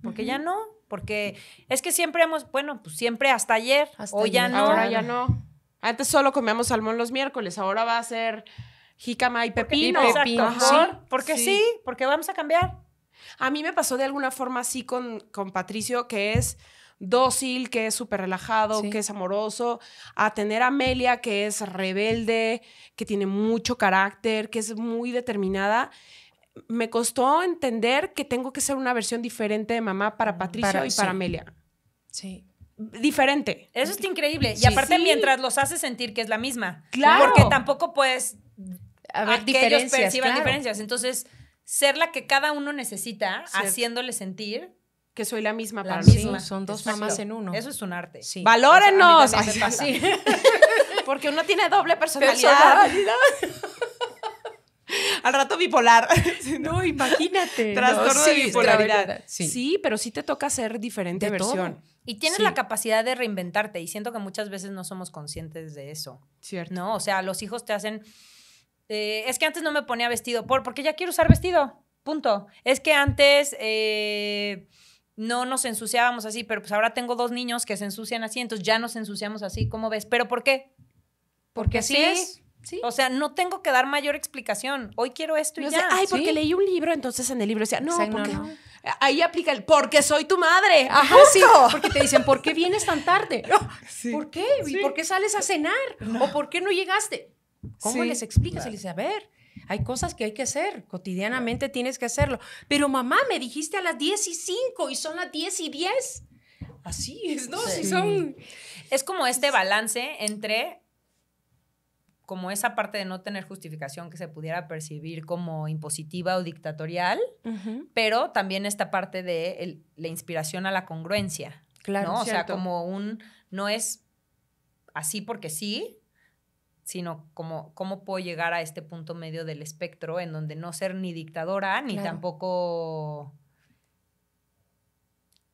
porque ya no, porque es que siempre hemos, bueno, pues siempre hasta ayer, o ya no. Ahora ya no. Antes solo comíamos salmón los miércoles, ahora va a ser jícama y pepino. Porque, porque sí, porque vamos a cambiar. A mí me pasó de alguna forma así con, Patricio, que es dócil, que es súper relajado, que es amoroso, a tener a Amelia, que es rebelde, que tiene mucho carácter, que es muy determinada. Me costó entender que tengo que ser una versión diferente de mamá para ah, Patricio y para Amelia. Sí diferente. Eso es increíble. y aparte, mientras los hace sentir que es la misma. Claro. Porque tampoco puedes. que perciban diferencias. Entonces, ser la que cada uno necesita, haciéndole sentir que soy la misma para mí. Son dos mamás en uno. Eso es un arte. ¡Valórenos! Porque uno tiene doble personalidad. Al rato bipolar. no, imagínate. Trastorno de bipolaridad. Sí. pero sí te toca ser diferente versión. Y tienes la capacidad de reinventarte y siento que muchas veces no somos conscientes de eso. Cierto. No, o sea, los hijos te hacen este, es que antes no me ponía vestido por, porque ya quiero usar vestido, punto. Es que antes eh, no nos ensuciábamos así, pero pues ahora tengo dos niños que se ensucian así, entonces ya nos ensuciamos así, ¿cómo ves? ¿Pero por qué? Porque, así es. ¿Sí? O sea, no tengo que dar mayor explicación. Hoy quiero esto y ya. ay, porque leí un libro, entonces en el libro decía, no, No, Ahí aplica el porque soy tu madre. Ajá, sí. Porque te dicen, ¿por qué vienes tan tarde? ¿Por qué? ¿Y por qué sales a cenar? ¿O por qué no llegaste? ¿Cómo les explicas? Y les dice, a ver, hay cosas que hay que hacer, cotidianamente tienes que hacerlo. Pero mamá, me dijiste a las 10 y 5 y son las 10 y 10. Así es, ¿no? son... Es como este balance entre como esa parte de no tener justificación que se pudiera percibir como impositiva o dictatorial, pero también esta parte de la inspiración a la congruencia. Claro. O sea, como un, no es así porque sí, sino como cómo puedo llegar a este punto medio del espectro en donde no ser ni dictadora ni tampoco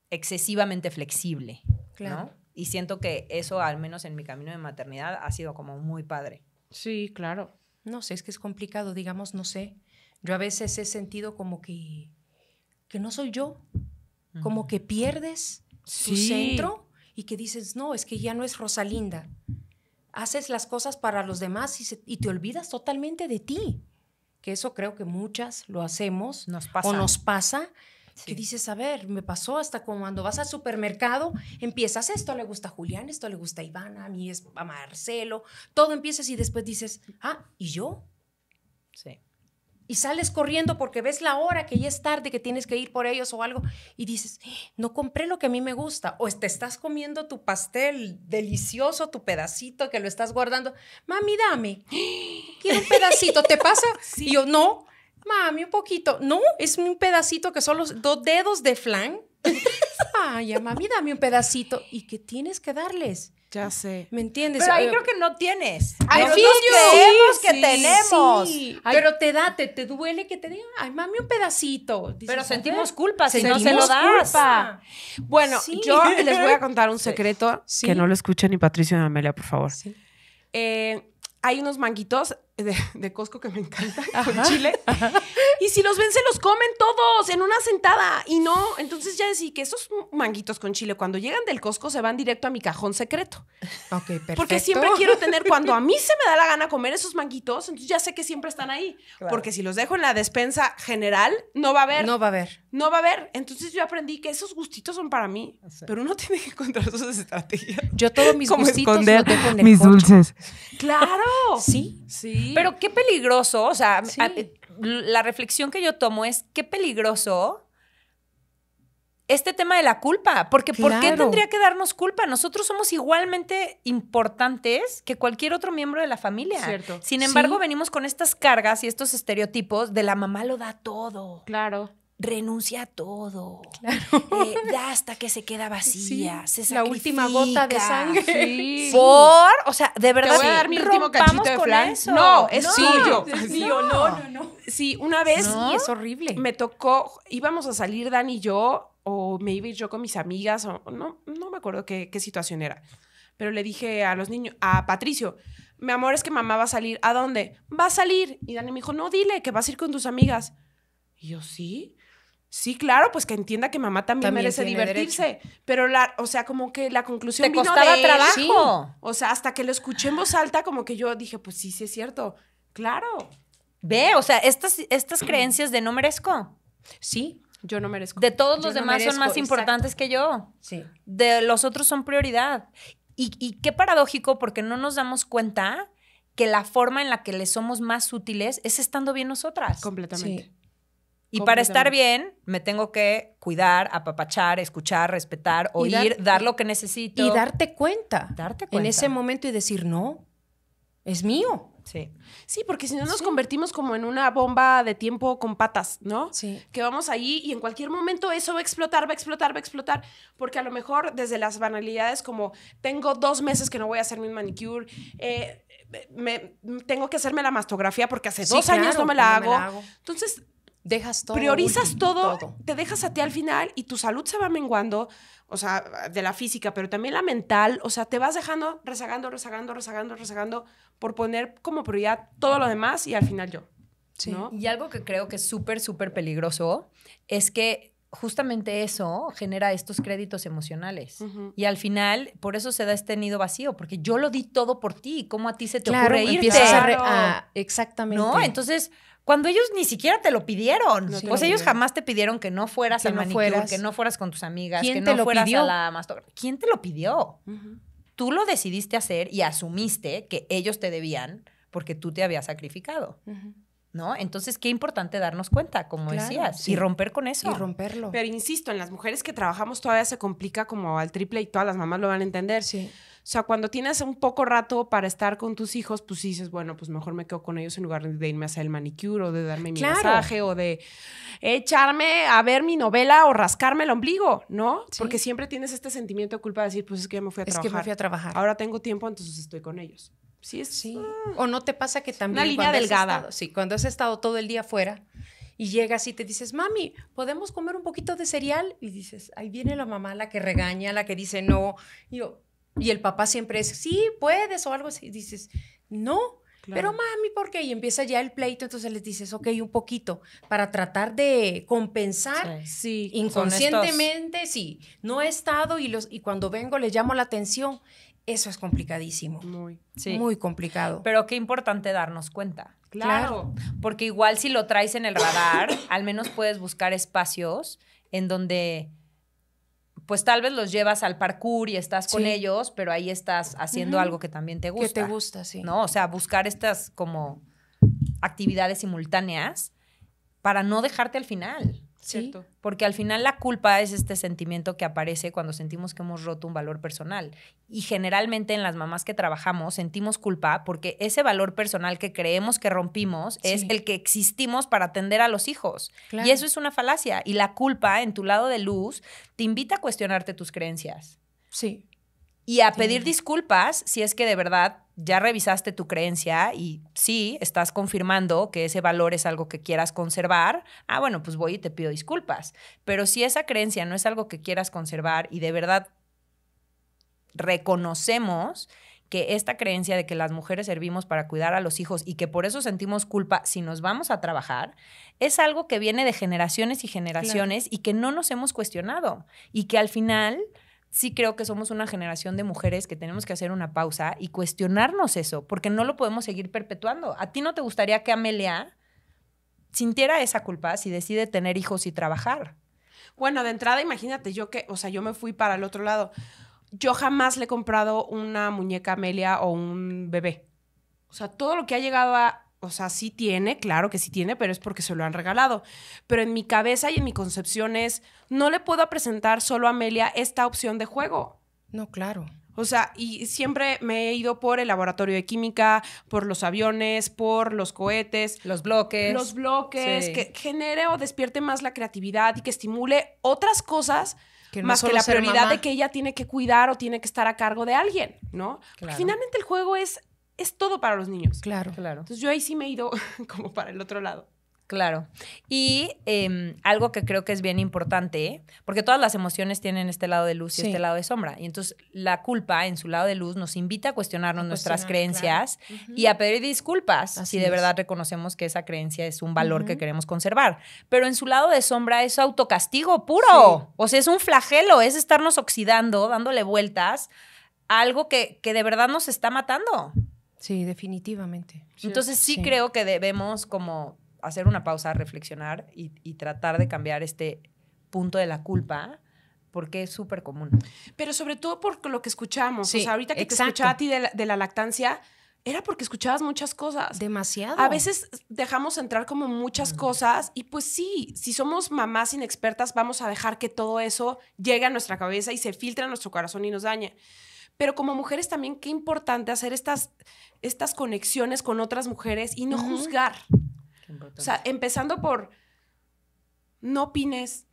excesivamente flexible. Claro. ¿no? Y siento que eso, al menos en mi camino de maternidad, ha sido como muy padre. Sí, claro. No sé, es que es complicado, digamos, no sé. Yo a veces he sentido como que, que no soy yo, como que pierdes su tu centro y que dices, no, es que ya no es Rosalinda, haces las cosas para los demás y, te olvidas totalmente de ti. Que eso creo que muchas lo hacemos nos pasa. o nos pasa. que dices, a ver, me pasó hasta cuando vas al supermercado, empiezas, esto le gusta a Julián, esto le gusta a Ivana, a mí es a Marcelo, todo empiezas y después dices, ah, ¿y yo? Sí y sales corriendo porque ves la hora, que ya es tarde, que tienes que ir por ellos o algo, y dices, eh, no compré lo que a mí me gusta, o te estás comiendo tu pastel delicioso, tu pedacito que lo estás guardando, mami, dame, quiero un pedacito, ¿te pasa? Sí. Y yo, no, mami, un poquito, no, es un pedacito que son los dos dedos de flan. Ay, mami, dame un pedacito. ¿Y qué tienes que darles? Ya sé. ¿Me entiendes? Pero ahí creo que no tienes. Al fin que tenemos. pero te da, te, duele que te digan, ay, mami, un pedacito. pero sentimos culpa si no se lo das. Bueno, yo les voy a contar un secreto. Que no lo escuchen ni Patricio ni Amelia, por favor. Eh, hay unos manguitos de, de, Costco que me encanta, con chile. Y si los ven, se los comen todos en una sentada. Y no, entonces ya decí que esos manguitos con chile, cuando llegan del Costco, se van directo a mi cajón secreto. Ok, perfecto. Porque siempre quiero tener, cuando a mí se me da la gana comer esos manguitos, entonces ya sé que siempre están ahí. Porque si los dejo en la despensa general, no va a haber. No va a haber. No va a haber. Entonces yo aprendí que esos gustitos son para mí. Pero uno tiene que encontrar sus estrategias. Yo todos mis gustitos mis dulces. Claro. Sí. Sí. Pero qué peligroso, o sea, la reflexión que yo tomo es qué peligroso este tema de la culpa, porque ¿por qué tendría que darnos culpa? Nosotros somos igualmente importantes que cualquier otro miembro de la familia. Sin embargo, venimos con estas cargas y estos estereotipos de la mamá lo da todo. Claro renuncia a todo, eh, hasta que se queda vacía, La última gota de sangre. Por, o sea, de verdad, Te voy a dar mi último cachito de flan. No, es no, no. no, no, Sí, una vez. es horrible. Me tocó, íbamos a salir Dan y yo, o me iba yo con mis amigas, o no, no me acuerdo qué, qué situación era. Pero le dije a los niños, a Patricio, mi amor, es que mamá va a salir. ¿A dónde? Va a salir. Y Dani me dijo, no, dile que vas a ir con tus amigas. Y yo, sí. Sí, claro, pues que entienda que mamá también, merece divertirse. Pero la, o sea, como que la conclusión Te costaba trabajo. O sea, hasta que lo escuché en voz alta, como que yo dije, pues sí, sí es cierto. Claro. Ve, o sea, estas, estas creencias de no merezco. Sí. Yo no merezco. De todos los demás son más importantes que yo. Sí. De los otros son prioridad. Y, y qué paradójico, porque no nos damos cuenta que la forma en la que les somos más útiles es estando bien nosotras. Completamente. Y para estar bien, me tengo que cuidar, apapachar, escuchar, respetar, oír, dar, lo que necesito. Y darte cuenta. Darte cuenta. En ese momento y decir, no, es mío. Sí. Sí, porque si no nos convertimos como en una bomba de tiempo con patas, ¿no? Sí. Que vamos ahí y en cualquier momento eso va a explotar, va a explotar, va a explotar. Porque a lo mejor desde las banalidades como tengo dos meses que no voy a hacer mi manicure, eh, me, tengo que hacerme la mastografía porque hace dos años no la, hago. Me la hago. Entonces dejas todo. Priorizas todo, te dejas a ti al final y tu salud se va menguando, o sea, de la física, pero también la mental, o sea, te vas dejando rezagando, rezagando, rezagando, rezagando por poner como prioridad todo lo demás y al final yo. Sí. Y algo que creo que es súper, súper peligroso es que justamente eso genera estos créditos emocionales. Y al final, por eso se da este nido vacío, porque yo lo di todo por ti. ¿Cómo a ti se te claro, ocurre irte? A a, exactamente. No, entonces cuando ellos ni siquiera te lo pidieron. pues ellos jamás te pidieron que no fueras al no manicure, que no fueras con tus amigas, que no fueras a la mastografía. ¿Quién te lo pidió? Tú lo decidiste hacer y asumiste que ellos te debían porque tú te habías sacrificado. ¿No? Entonces, qué importante darnos cuenta, como decías, y romper con eso. Y romperlo. Pero insisto, en las mujeres que trabajamos todavía se complica como al triple y todas las mamás lo van a entender. Sí o sea, cuando tienes un poco rato para estar con tus hijos, pues dices, bueno, pues mejor me quedo con ellos en lugar de irme a hacer el manicure o de darme mi masaje o de echarme a ver mi novela o rascarme el ombligo, ¿no? Porque siempre tienes este sentimiento de culpa de decir, pues es que ya me fui a trabajar. Es que me fui a trabajar. Ahora tengo tiempo, entonces estoy con ellos. Sí, es, sí. Ah. o no te pasa que también. Una línea delgada. sí, cuando has estado todo el día fuera y llegas y te dices, mami, ¿podemos comer un poquito de cereal? Y dices, ahí viene la mamá, la que regaña, la que dice no. Y yo, y el papá siempre es, sí, puedes o algo así. Y dices, no, pero mami, ¿por qué? Y empieza ya el pleito, entonces les dices, ok, un poquito, para tratar de compensar sí. inconscientemente, sí, no he estado y, los, y cuando vengo le llamo la atención. Eso es complicadísimo. Muy, muy complicado. Pero qué importante darnos cuenta. claro. Porque igual si lo traes en el radar, al menos puedes buscar espacios en donde pues tal vez los llevas al parkour y estás con ellos, pero ahí estás haciendo algo que también te gusta. Que te gusta, sí. ¿No? O sea, buscar estas como actividades simultáneas para no dejarte al final. Porque al final la culpa es este sentimiento que aparece cuando sentimos que hemos roto un valor personal. Y generalmente en las mamás que trabajamos sentimos culpa porque ese valor personal que creemos que rompimos es el que existimos para atender a los hijos. Y eso es una falacia. Y la culpa en tu lado de luz te invita a cuestionarte tus creencias. Sí y a pedir disculpas si es que de verdad ya revisaste tu creencia y sí, estás confirmando que ese valor es algo que quieras conservar, ah, bueno, pues voy y te pido disculpas. Pero si esa creencia no es algo que quieras conservar y de verdad reconocemos que esta creencia de que las mujeres servimos para cuidar a los hijos y que por eso sentimos culpa si nos vamos a trabajar, es algo que viene de generaciones y generaciones y que no nos hemos cuestionado y que al final sí creo que somos una generación de mujeres que tenemos que hacer una pausa y cuestionarnos eso, porque no lo podemos seguir perpetuando. ¿A ti no te gustaría que Amelia sintiera esa culpa si decide tener hijos y trabajar? Bueno, de entrada, imagínate, yo que, o sea, yo me fui para el otro lado. Yo jamás le he comprado una muñeca Amelia o un bebé. O sea, todo lo que ha llegado a o sea, sí tiene, claro que sí tiene, pero es porque se lo han regalado. Pero en mi cabeza y en mi concepción es, no le puedo presentar solo a Amelia esta opción de juego. No, claro. O sea, y siempre me he ido por el laboratorio de química, por los aviones, por los cohetes. Los bloques. Los bloques, que genere o despierte más la creatividad y que estimule otras cosas más que la prioridad de que ella tiene que cuidar o tiene que estar a cargo de alguien, ¿no? Porque finalmente el juego es es todo para los niños. Claro. claro. Entonces yo ahí sí me he ido como para el otro lado. Claro. Y em, algo que creo que es bien importante, porque todas las emociones tienen este lado de luz y este lado de sombra. Y entonces la culpa en su lado de luz nos invita a cuestionarnos nuestras creencias y a pedir disculpas si de verdad reconocemos que esa creencia es un valor que queremos conservar. Pero en su lado de sombra es autocastigo puro. O sea, es un flagelo, es estarnos oxidando, dándole vueltas a algo que, que de verdad nos está matando. Sí, definitivamente. Entonces sí, creo que debemos como hacer una pausa, reflexionar y, tratar de cambiar este punto de la culpa porque es súper común. Pero sobre todo por lo que escuchamos. ahorita que te escuchaba a ti de la, lactancia, era porque escuchabas muchas cosas. Demasiado. A veces dejamos entrar como muchas cosas y pues sí, si somos mamás inexpertas, vamos a dejar que todo eso llegue a nuestra cabeza y se filtre a nuestro corazón y nos dañe pero como mujeres también qué importante hacer estas, estas conexiones con otras mujeres y no juzgar. O sea, empezando por, no opines,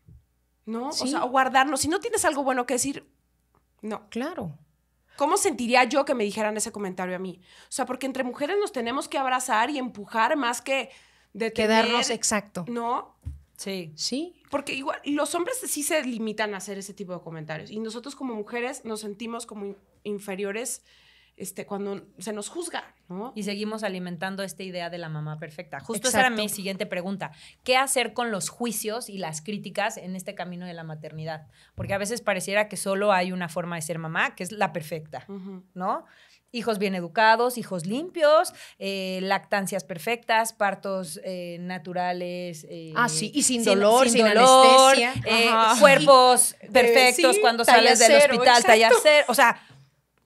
¿no? O sea, guardarnos. Si no tienes algo bueno que decir, no. Claro. ¿Cómo sentiría yo que me dijeran ese comentario a mí? O sea, porque entre mujeres nos tenemos que abrazar y empujar más que... de Quedarnos exacto. ¿No? Sí. Sí, porque igual los hombres sí se limitan a hacer ese tipo de comentarios y nosotros como mujeres nos sentimos como inferiores este, cuando se nos juzga, Y seguimos alimentando esta idea de la mamá perfecta. Justo esa era mi siguiente pregunta. ¿Qué hacer con los juicios y las críticas en este camino de la maternidad? Porque a veces pareciera que solo hay una forma de ser mamá, que es la perfecta, ¿no? hijos bien educados, hijos limpios, eh, lactancias perfectas, partos eh, naturales. Eh, ah, sí, y sin, dolor, sin, cuerpos perfectos cuando sales del hospital, O sea,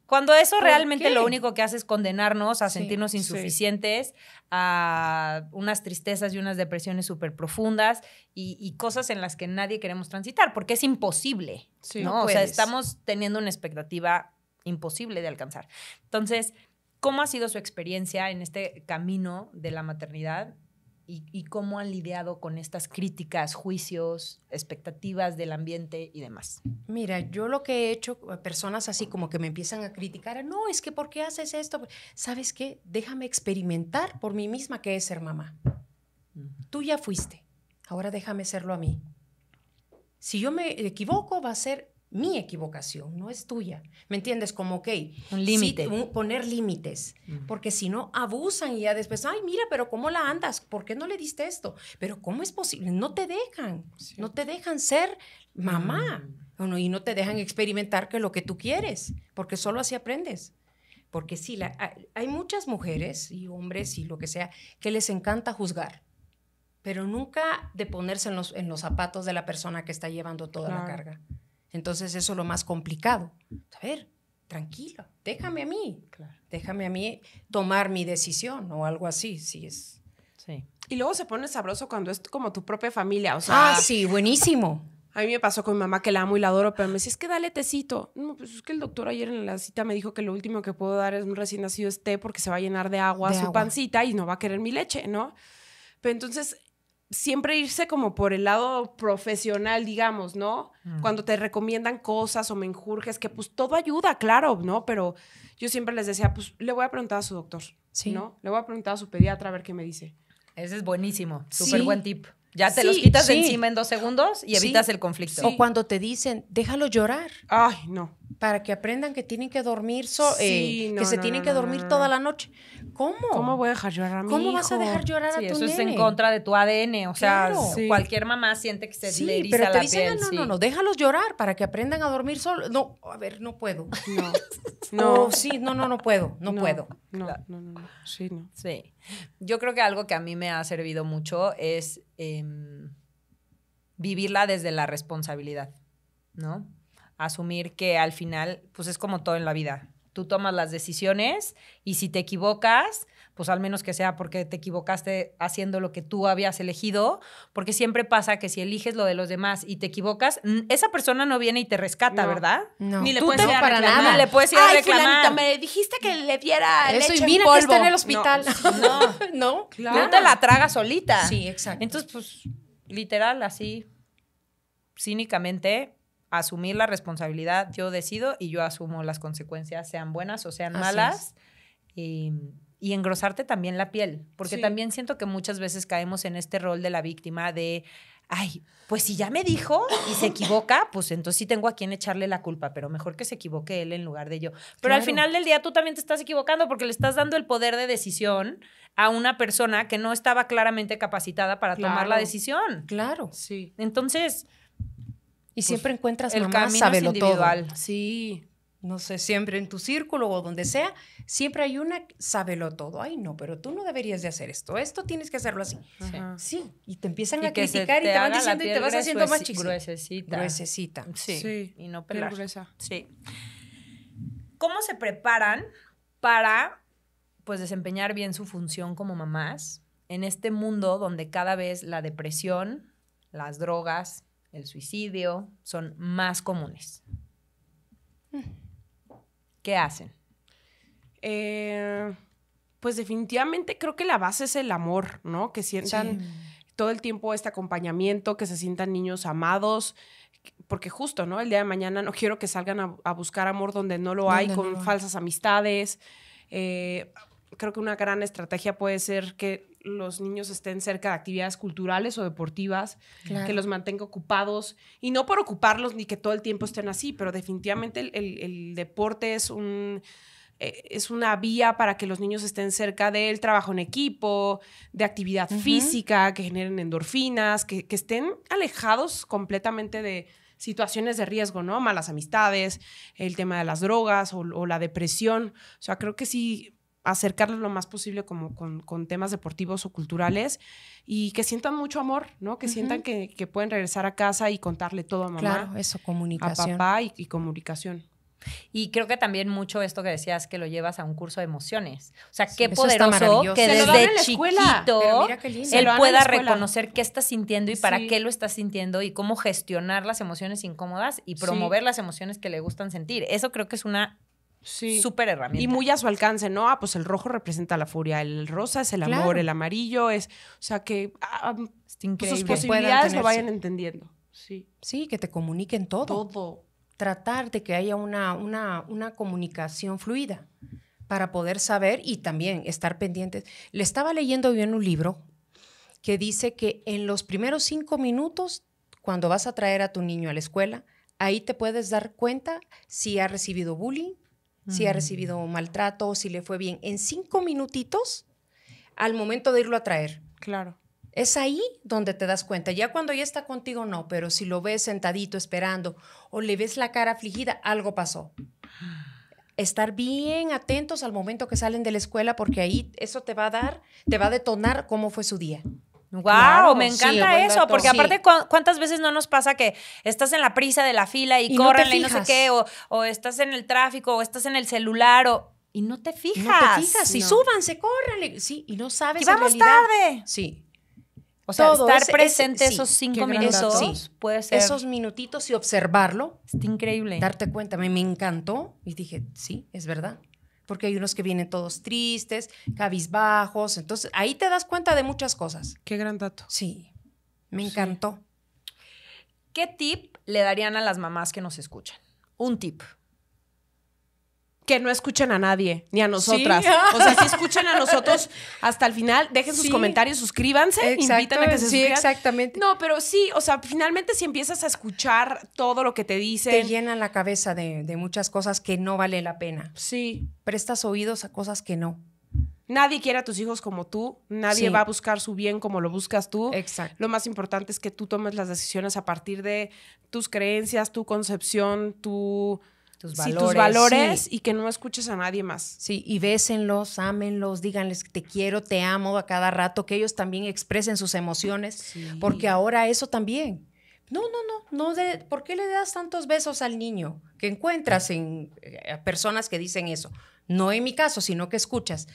cuando eso realmente lo único que hace es condenarnos a sentirnos insuficientes, a unas tristezas y unas depresiones súper profundas y, cosas en las que nadie queremos transitar, porque es imposible, no o sea, estamos teniendo una expectativa imposible de alcanzar. Entonces, ¿cómo ha sido su experiencia en este camino de la maternidad y, cómo han lidiado con estas críticas, juicios, expectativas del ambiente y demás? Mira, yo lo que he hecho, eh, personas así como que me empiezan a criticar, ah, no, es que ¿por qué haces esto? ¿Sabes qué? Déjame experimentar por mí misma qué es ser mamá. Tú ya fuiste, ahora déjame serlo a mí. Si yo me equivoco, va a ser mi equivocación, no es tuya. ¿Me entiendes? Como, ok, un límite. poner límites, porque si no, abusan y ya después, ay, mira, pero ¿cómo la andas? ¿Por qué no le diste esto? Pero ¿cómo es posible? No te dejan, no te dejan ser mamá mm. y no te dejan experimentar que lo que tú quieres, porque solo así aprendes. Porque sí, hay muchas mujeres y hombres y lo que sea que les encanta juzgar pero nunca de ponerse en los, zapatos de la persona que está llevando toda la carga. Entonces eso es lo más complicado. A ver, tranquilo, déjame a mí, déjame a mí tomar mi decisión o algo así, si es... Sí. Y luego se pone sabroso cuando es como tu propia familia, o sea... Ah, sí, buenísimo. A mí me pasó con mi mamá que la amo y la adoro, pero me dice: es que dale tecito. No, pues es que el doctor ayer en la cita me dijo que lo último que puedo dar es un recién nacido este porque se va a llenar de agua su pancita y no va a querer mi leche, ¿no? Pero entonces siempre irse como por el lado profesional, digamos, ¿no? Mm. Cuando te recomiendan cosas o me injurges, que pues todo ayuda, claro, ¿no? Pero yo siempre les decía, pues le voy a preguntar a su doctor, ¿Sí? ¿no? Le voy a preguntar a su pediatra a ver qué me dice. Ese es buenísimo, súper buen tip. Ya te los quitas de encima en dos segundos y evitas el conflicto. O cuando te dicen, déjalo llorar. Ay, no para que aprendan que tienen que dormir, so eh, que se tienen que dormir toda la noche. ¿Cómo? ¿Cómo voy a dejar llorar a mi ¿Cómo vas a dejar llorar a tu eso es en contra de tu ADN, o sea, cualquier mamá siente que se sí, le eriza pero te dicen, No, no, no, déjalos llorar para que aprendan a dormir solo. No, a ver, no puedo. No. Oh, no, sí, no, no, no puedo, no, puedo. No, no, no, sí, no. Sí. Yo creo que algo que a mí me ha servido mucho es em, vivirla desde la responsabilidad, ¿no? asumir que al final, pues es como todo en la vida. Tú tomas las decisiones y si te equivocas, pues al menos que sea porque te equivocaste haciendo lo que tú habías elegido, porque siempre pasa que si eliges lo de los demás y te equivocas, esa persona no viene y te rescata, ¿verdad? No. Ni le puedes ir no, para nada. le puedes ir a reclamar. me dijiste que le diera Eso, y mira que está en el hospital. No, no. claro. No te la tragas solita. Sí, exacto. Entonces, pues, literal, así, cínicamente, asumir la responsabilidad, yo decido y yo asumo las consecuencias, sean buenas o sean malas. Em, y, engrosarte también la piel, porque también siento que muchas veces caemos en este rol de la víctima de, ay, pues si ya me dijo y se equivoca, pues entonces sí tengo a quien echarle la culpa, pero mejor que se equivoque él en lugar de yo. Pero al final del día tú también te estás equivocando porque le estás dando el poder de decisión a una persona que no estaba claramente capacitada para tomar la decisión. Claro. Sí. Entonces, y pues, siempre encuentras el mamá, camino Todo. Sí. No sé, siempre en tu círculo o donde sea, siempre hay una, sábelo todo. Ay, no, pero tú no deberías de hacer esto. Esto tienes que hacerlo así. Sí. Y te empiezan a criticar y te van diciendo y te vas haciendo más chiste. Gruesecita. Gruesecita. Sí. sí. Y no pelar. Sí. ¿Cómo se preparan para pues desempeñar bien su función como mamás en este mundo donde cada vez la depresión, las drogas, el suicidio son más comunes. Mm. ¿Qué hacen? Eh, pues definitivamente creo que la base es el amor, ¿no? Que sientan todo el tiempo este acompañamiento, que se sientan niños amados, porque justo, ¿no? El día de mañana no quiero que salgan a, buscar amor donde no lo hay, con falsas amistades. Eh, creo que una gran estrategia puede ser que los niños estén cerca de actividades culturales o deportivas, que los mantenga ocupados. Y no por ocuparlos ni que todo el tiempo estén así, pero definitivamente el, deporte es un eh, es una vía para que los niños estén cerca del trabajo en equipo, de actividad física, que generen endorfinas, que, estén alejados completamente de situaciones de riesgo, ¿no? Malas amistades, el tema de las drogas o la depresión. O sea, creo que sí acercarlos lo más posible como con, temas deportivos o culturales y que sientan mucho amor, ¿no? Que sientan que, pueden regresar a casa y contarle todo a mamá. eso, comunicación. A papá y, comunicación. Y creo que también mucho esto que decías que lo llevas a un curso de emociones. O sea, qué poderoso que desde chiquito él pueda reconocer qué está sintiendo y para qué lo está sintiendo y cómo gestionar las emociones incómodas y promover las emociones que le gustan sentir. Eso creo que es una Sí. Súper herramienta. Y muy a su alcance, ¿no? Ah, pues el rojo representa la furia, el rosa es el amor, el amarillo es. O sea, que ah, mm, pues sus posibilidades lo vayan entendiendo. Sí. Sí, que te comuniquen todo. Todo. Tratar de que haya una, una, una comunicación fluida para poder saber y también estar pendientes. Le estaba leyendo bien un libro que dice que en los primeros cinco minutos, cuando vas a traer a tu niño a la escuela, ahí te puedes dar cuenta si ha recibido bullying, si ha recibido maltrato, si le fue bien. En cinco minutitos al momento de irlo a traer. Claro. Es ahí donde te das cuenta. Ya cuando ya está contigo, no, pero si lo ves sentadito esperando o le ves la cara afligida, algo pasó. Estar bien atentos al momento que salen de la escuela porque ahí eso te va a dar, te va a detonar cómo fue su día. Wow, me encanta eso, porque aparte cuántas veces no nos pasa que estás en la prisa de la fila y, y y no sé qué, o, estás en el tráfico, o estás en el celular, o y no te fijas. No te fijas, corren súbanse, sí, y no sabes. Y vamos tarde. Sí. O sea, estar presente esos cinco minutos puede ser. Esos minutitos y observarlo. Está increíble. Darte cuenta, me encantó y dije, sí, es verdad porque hay unos que vienen todos tristes, cabizbajos, entonces ahí te das cuenta de muchas cosas. Qué gran dato. Sí, me encantó. ¿Qué tip le darían a las mamás que nos escuchan? Un tip que no escuchen a nadie, ni a nosotras. O sea, si escuchan a nosotros hasta el final, dejen sus comentarios, suscríbanse, a que se sí, exactamente. No, pero sí, o sea, finalmente si empiezas a escuchar todo lo que te dicen. Te llena la cabeza de, muchas cosas que no vale la pena. Sí. Prestas oídos a cosas que no. Nadie quiere a tus hijos como tú, nadie va a buscar su bien como lo buscas tú. Exacto. Lo más importante es que tú tomes las decisiones a partir de tus creencias, tu concepción, tu tus valores, tus valores y que no escuches a nadie más. Sí, y bésenlos, ámenlos, díganles que te quiero, te amo a cada rato, que ellos también expresen sus emociones, porque ahora eso también. No, no, no, no de, ¿por qué le das tantos besos al niño que encuentras en eh, personas que dicen eso? No en mi caso, sino que escuchas.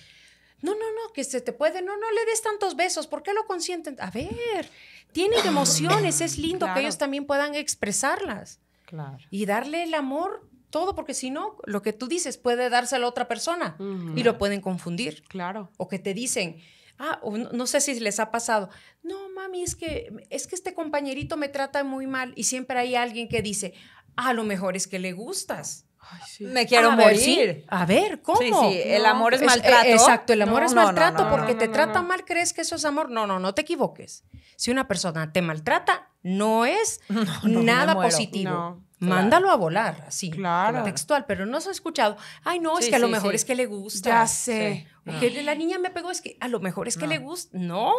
No, no, no, que se te puede, no, no le des tantos besos, ¿por qué lo consienten? A ver, tienen emociones, es lindo que ellos también puedan expresarlas. Claro. Y darle el amor todo, porque si no, lo que tú dices puede darse a la otra persona y lo pueden confundir. Claro. O que te dicen, ah, no, sé si les ha pasado, no, mami, es que, es que este compañerito me trata muy mal y siempre hay alguien que dice, a lo mejor es que le gustas. Me quiero ah, morir. A ver, ¿cómo? el amor es pues, maltrato. Eh, exacto, el amor es maltrato porque te trata mal, crees que eso es amor. No, no, no te equivoques. Si una persona te maltrata, no es nada positivo. Mándalo a volar, así, claro. textual, pero no se ha escuchado. Ay, no, es que a lo mejor es que le gusta. Ya sé. la niña me pegó, es que a lo mejor es que le gusta. No,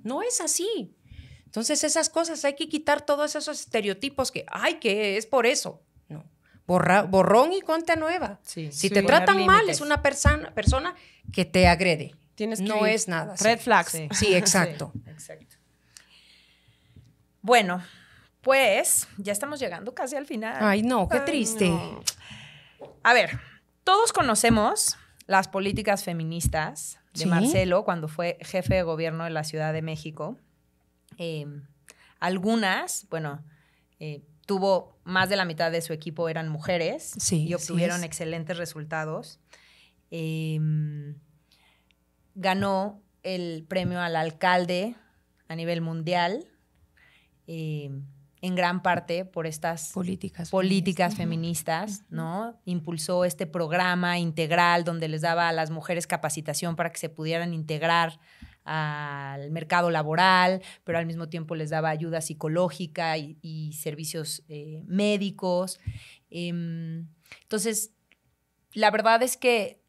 no es así. Entonces, esas cosas, hay que quitar todos esos estereotipos que, ay, que es por eso. No. borrón y cuenta nueva. si te tratan mal, es una persona, persona que te agrede. no es nada. Red flags. Sí, exacto. exacto. Bueno, pues ya estamos llegando casi al final. Ay, no, qué triste. A ver, todos conocemos las políticas feministas de Marcelo cuando fue jefe de gobierno de la Ciudad de México. Em, algunas, bueno, eh, tuvo más de la mitad de su equipo eran mujeres y obtuvieron excelentes resultados. Em, ganó el premio al alcalde a nivel mundial eh, en gran parte por estas políticas, políticas feministas, ¿no? Impulsó este programa integral donde les daba a las mujeres capacitación para que se pudieran integrar al mercado laboral, pero al mismo tiempo les daba ayuda psicológica y, servicios eh, médicos. Em, entonces, la verdad es que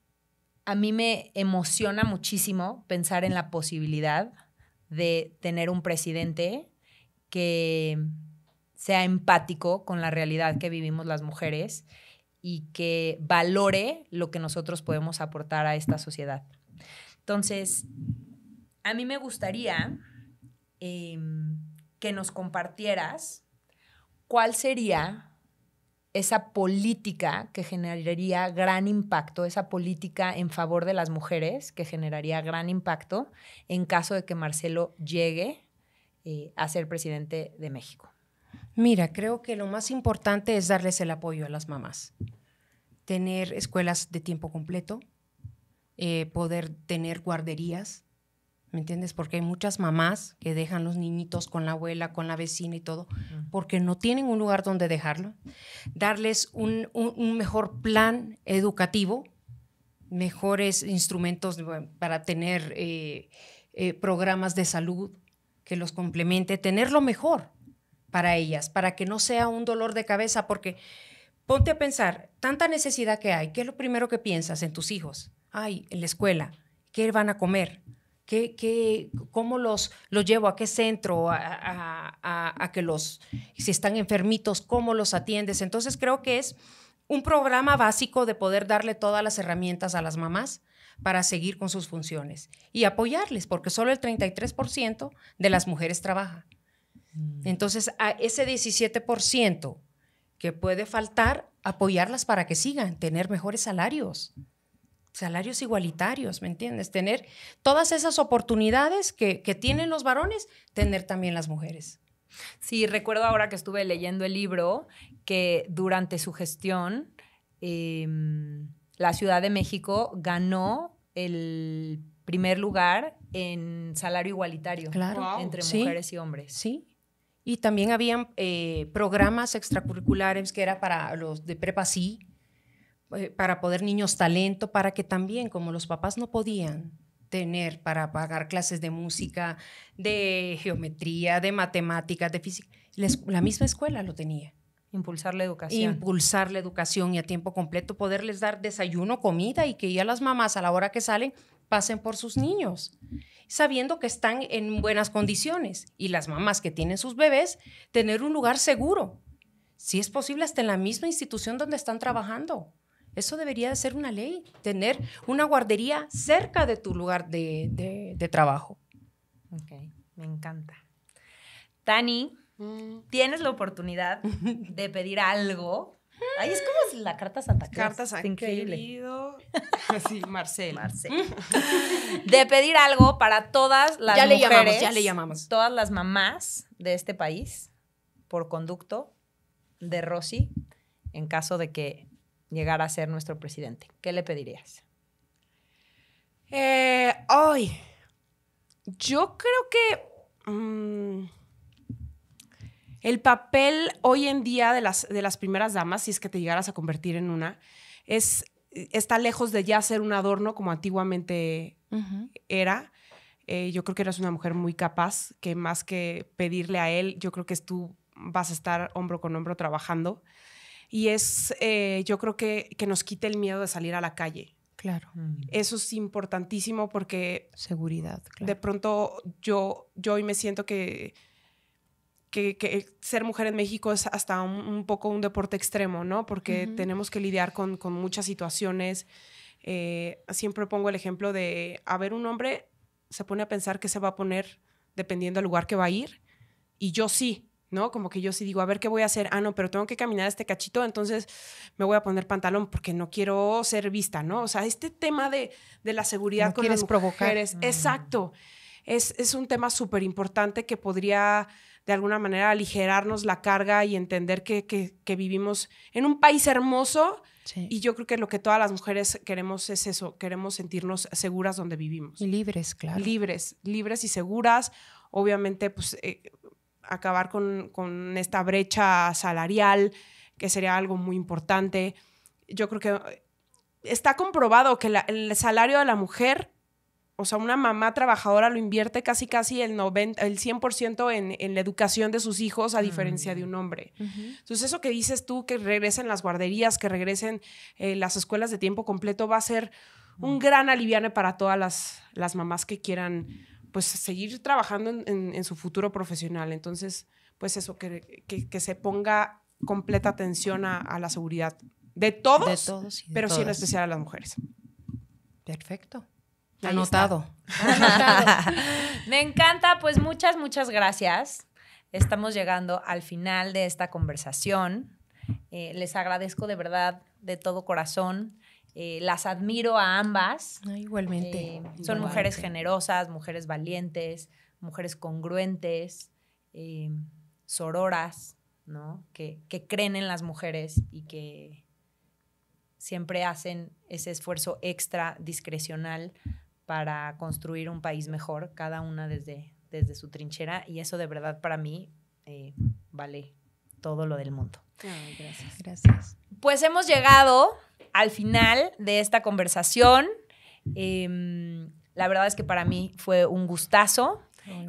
a mí me emociona muchísimo pensar en la posibilidad de tener un presidente que sea empático con la realidad que vivimos las mujeres y que valore lo que nosotros podemos aportar a esta sociedad. Entonces, a mí me gustaría em, que nos compartieras cuál sería esa política que generaría gran impacto, esa política en favor de las mujeres que generaría gran impacto en caso de que Marcelo llegue eh, a ser presidente de México? Mira, creo que lo más importante es darles el apoyo a las mamás. Tener escuelas de tiempo completo, eh, poder tener guarderías, ¿me entiendes? Porque hay muchas mamás que dejan los niñitos con la abuela, con la vecina y todo, porque no tienen un lugar donde dejarlo. Darles un, mejor plan educativo, mejores instrumentos para tener eh, programas de salud, que los complemente, tener lo mejor para ellas, para que no sea un dolor de cabeza, porque ponte a pensar, tanta necesidad que hay, ¿qué es lo primero que piensas en tus hijos? Ay, en la escuela, ¿qué van a comer? ¿Qué, cómo los, los llevo? ¿A qué centro? que los, si están enfermitos, cómo los atiendes? Entonces creo que es un programa básico de poder darle todas las herramientas a las mamás para seguir con sus funciones y apoyarles, porque solo el 33% de las mujeres trabaja. Mm. Entonces, a ese 17% que puede faltar, apoyarlas para que sigan, tener mejores salarios, salarios igualitarios, ¿me entiendes? Tener todas esas oportunidades que, tienen los varones, tener también las mujeres. Sí, recuerdo ahora que estuve leyendo el libro que durante su gestión... Em, la Ciudad de México ganó el primer lugar en salario igualitario entre mujeres y hombres. Sí. Y también habían eh, programas extracurriculares que era para los de prepa sí, eh, para poder niños talento, para que también, como los papás no podían tener para pagar clases de música, de geometría, de matemáticas, de física, la misma escuela lo tenía. Impulsar la educación. Impulsar la educación y a tiempo completo poderles dar desayuno, comida y que ya las mamás a la hora que salen pasen por sus niños, sabiendo que están en buenas condiciones y las mamás que tienen sus bebés tener un lugar seguro. Si es posible, hasta en la misma institución donde están trabajando. Eso debería de ser una ley, tener una guardería cerca de tu lugar de, trabajo. Ok, me encanta. Tani, Mm. Tienes la oportunidad de pedir algo. Ay, es como la carta Santa Claus. Carta Santa Increíble. Así, Marcel. Marcel. De pedir algo para todas las mujeres. Le llamamos, ya le llamamos. Todas las mamás de este país, por conducto de Rosy, en caso de que llegara a ser nuestro presidente. ¿Qué le pedirías? Eh, ay, yo creo que... Mm, el papel hoy en día de las, de las primeras damas, si es que te llegaras a convertir en una, es, está lejos de ya ser un adorno como antiguamente era. Eh, yo creo que eras una mujer muy capaz, que más que pedirle a él, yo creo que tú vas a estar hombro con hombro trabajando. Y es, eh, yo creo que, que nos quita el miedo de salir a la calle. Claro. Mm. Eso es importantísimo porque... Seguridad, claro. De pronto yo, yo hoy me siento que que, ser mujer en México es hasta un, poco un deporte extremo, ¿no? Porque tenemos que lidiar con, con muchas situaciones. Eh, siempre pongo el ejemplo de, a ver, un hombre se pone a pensar qué se va a poner dependiendo del lugar que va a ir, y yo sí, ¿no? Como que yo sí digo, a ver, ¿qué voy a hacer? Ah, no, pero tengo que caminar este cachito, entonces me voy a poner pantalón porque no quiero ser vista, ¿no? O sea, este tema de, la seguridad con las mujeres, exacto, es, es un tema súper importante que podría de alguna manera aligerarnos la carga y entender que, vivimos en un país hermoso. Y yo creo que lo que todas las mujeres queremos es eso, queremos sentirnos seguras donde vivimos. Y libres, claro. Libres, libres y seguras. Obviamente, pues eh, acabar con, con, esta brecha salarial, que sería algo muy importante. Yo creo que eh, está comprobado que el salario de la mujer o sea, una mamá trabajadora lo invierte casi casi el, 90, el 100% en, la educación de sus hijos a mm. diferencia de un hombre. Entonces, eso que dices tú, que regresen las guarderías, que regresen eh, las escuelas de tiempo completo, va a ser un mm. gran aliviane para todas las, mamás que quieran pues seguir trabajando en, su futuro profesional. Entonces, pues eso, que, que, se ponga completa atención a, la seguridad de todos, pero sí en especial a las mujeres. Perfecto. Anotado. Me encanta, pues muchas, muchas gracias. Estamos llegando al final de esta conversación. Eh, les agradezco de verdad, de todo corazón. Eh, las admiro a ambas. igualmente. Eh, son mujeres generosas, mujeres valientes, mujeres congruentes, sororas, ¿no? Que, que creen en las mujeres y que siempre hacen ese esfuerzo extra discrecional para construir un país mejor, cada una desde, desde su trinchera. Y eso de verdad para mí eh, vale todo lo del mundo. gracias, Pues hemos llegado al final de esta conversación. Em, la verdad es que para mí fue un gustazo.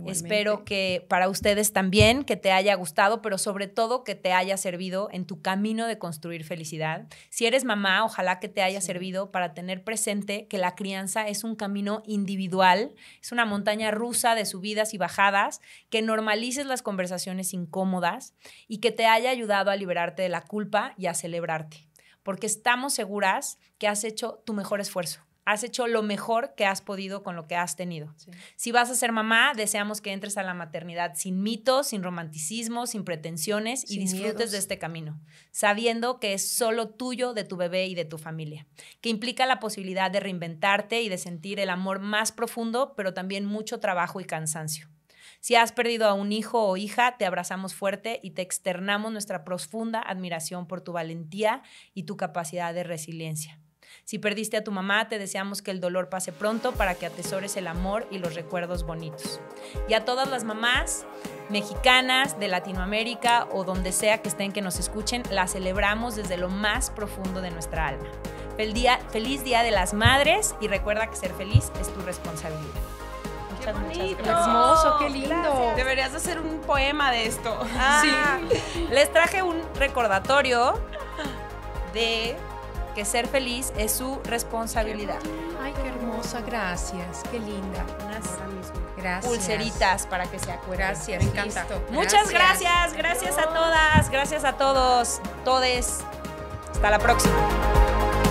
Espero que para ustedes también, que te haya gustado, pero sobre todo que te haya servido en tu camino de construir felicidad. Si eres mamá, ojalá que te haya servido para tener presente que la crianza es un camino individual, es una montaña rusa de subidas y bajadas, que normalices las conversaciones incómodas y que te haya ayudado a liberarte de la culpa y a celebrarte, porque estamos seguras que has hecho tu mejor esfuerzo has hecho lo mejor que has podido con lo que has tenido. Si vas a ser mamá, deseamos que entres a la maternidad sin mitos, sin romanticismo, sin pretensiones y disfrutes de este camino, sabiendo que es solo tuyo, de tu bebé y de tu familia, que implica la posibilidad de reinventarte y de sentir el amor más profundo, pero también mucho trabajo y cansancio. Si has perdido a un hijo o hija, te abrazamos fuerte y te externamos nuestra profunda admiración por tu valentía y tu capacidad de resiliencia. Si perdiste a tu mamá, te deseamos que el dolor pase pronto para que atesores el amor y los recuerdos bonitos. Y a todas las mamás mexicanas de Latinoamérica o donde sea que estén que nos escuchen, la celebramos desde lo más profundo de nuestra alma. feliz Día de las Madres y recuerda que ser feliz es tu responsabilidad. qué Hermoso, qué lindo. Deberías hacer un poema de esto. Ah. Les traje un recordatorio de que ser feliz es su responsabilidad. Ay, qué hermosa, gracias, qué linda. gracias. pulseritas para que se acuerden. Gracias, me encanta. Muchas gracias, gracias a todas, gracias a todos, todes. Hasta la próxima.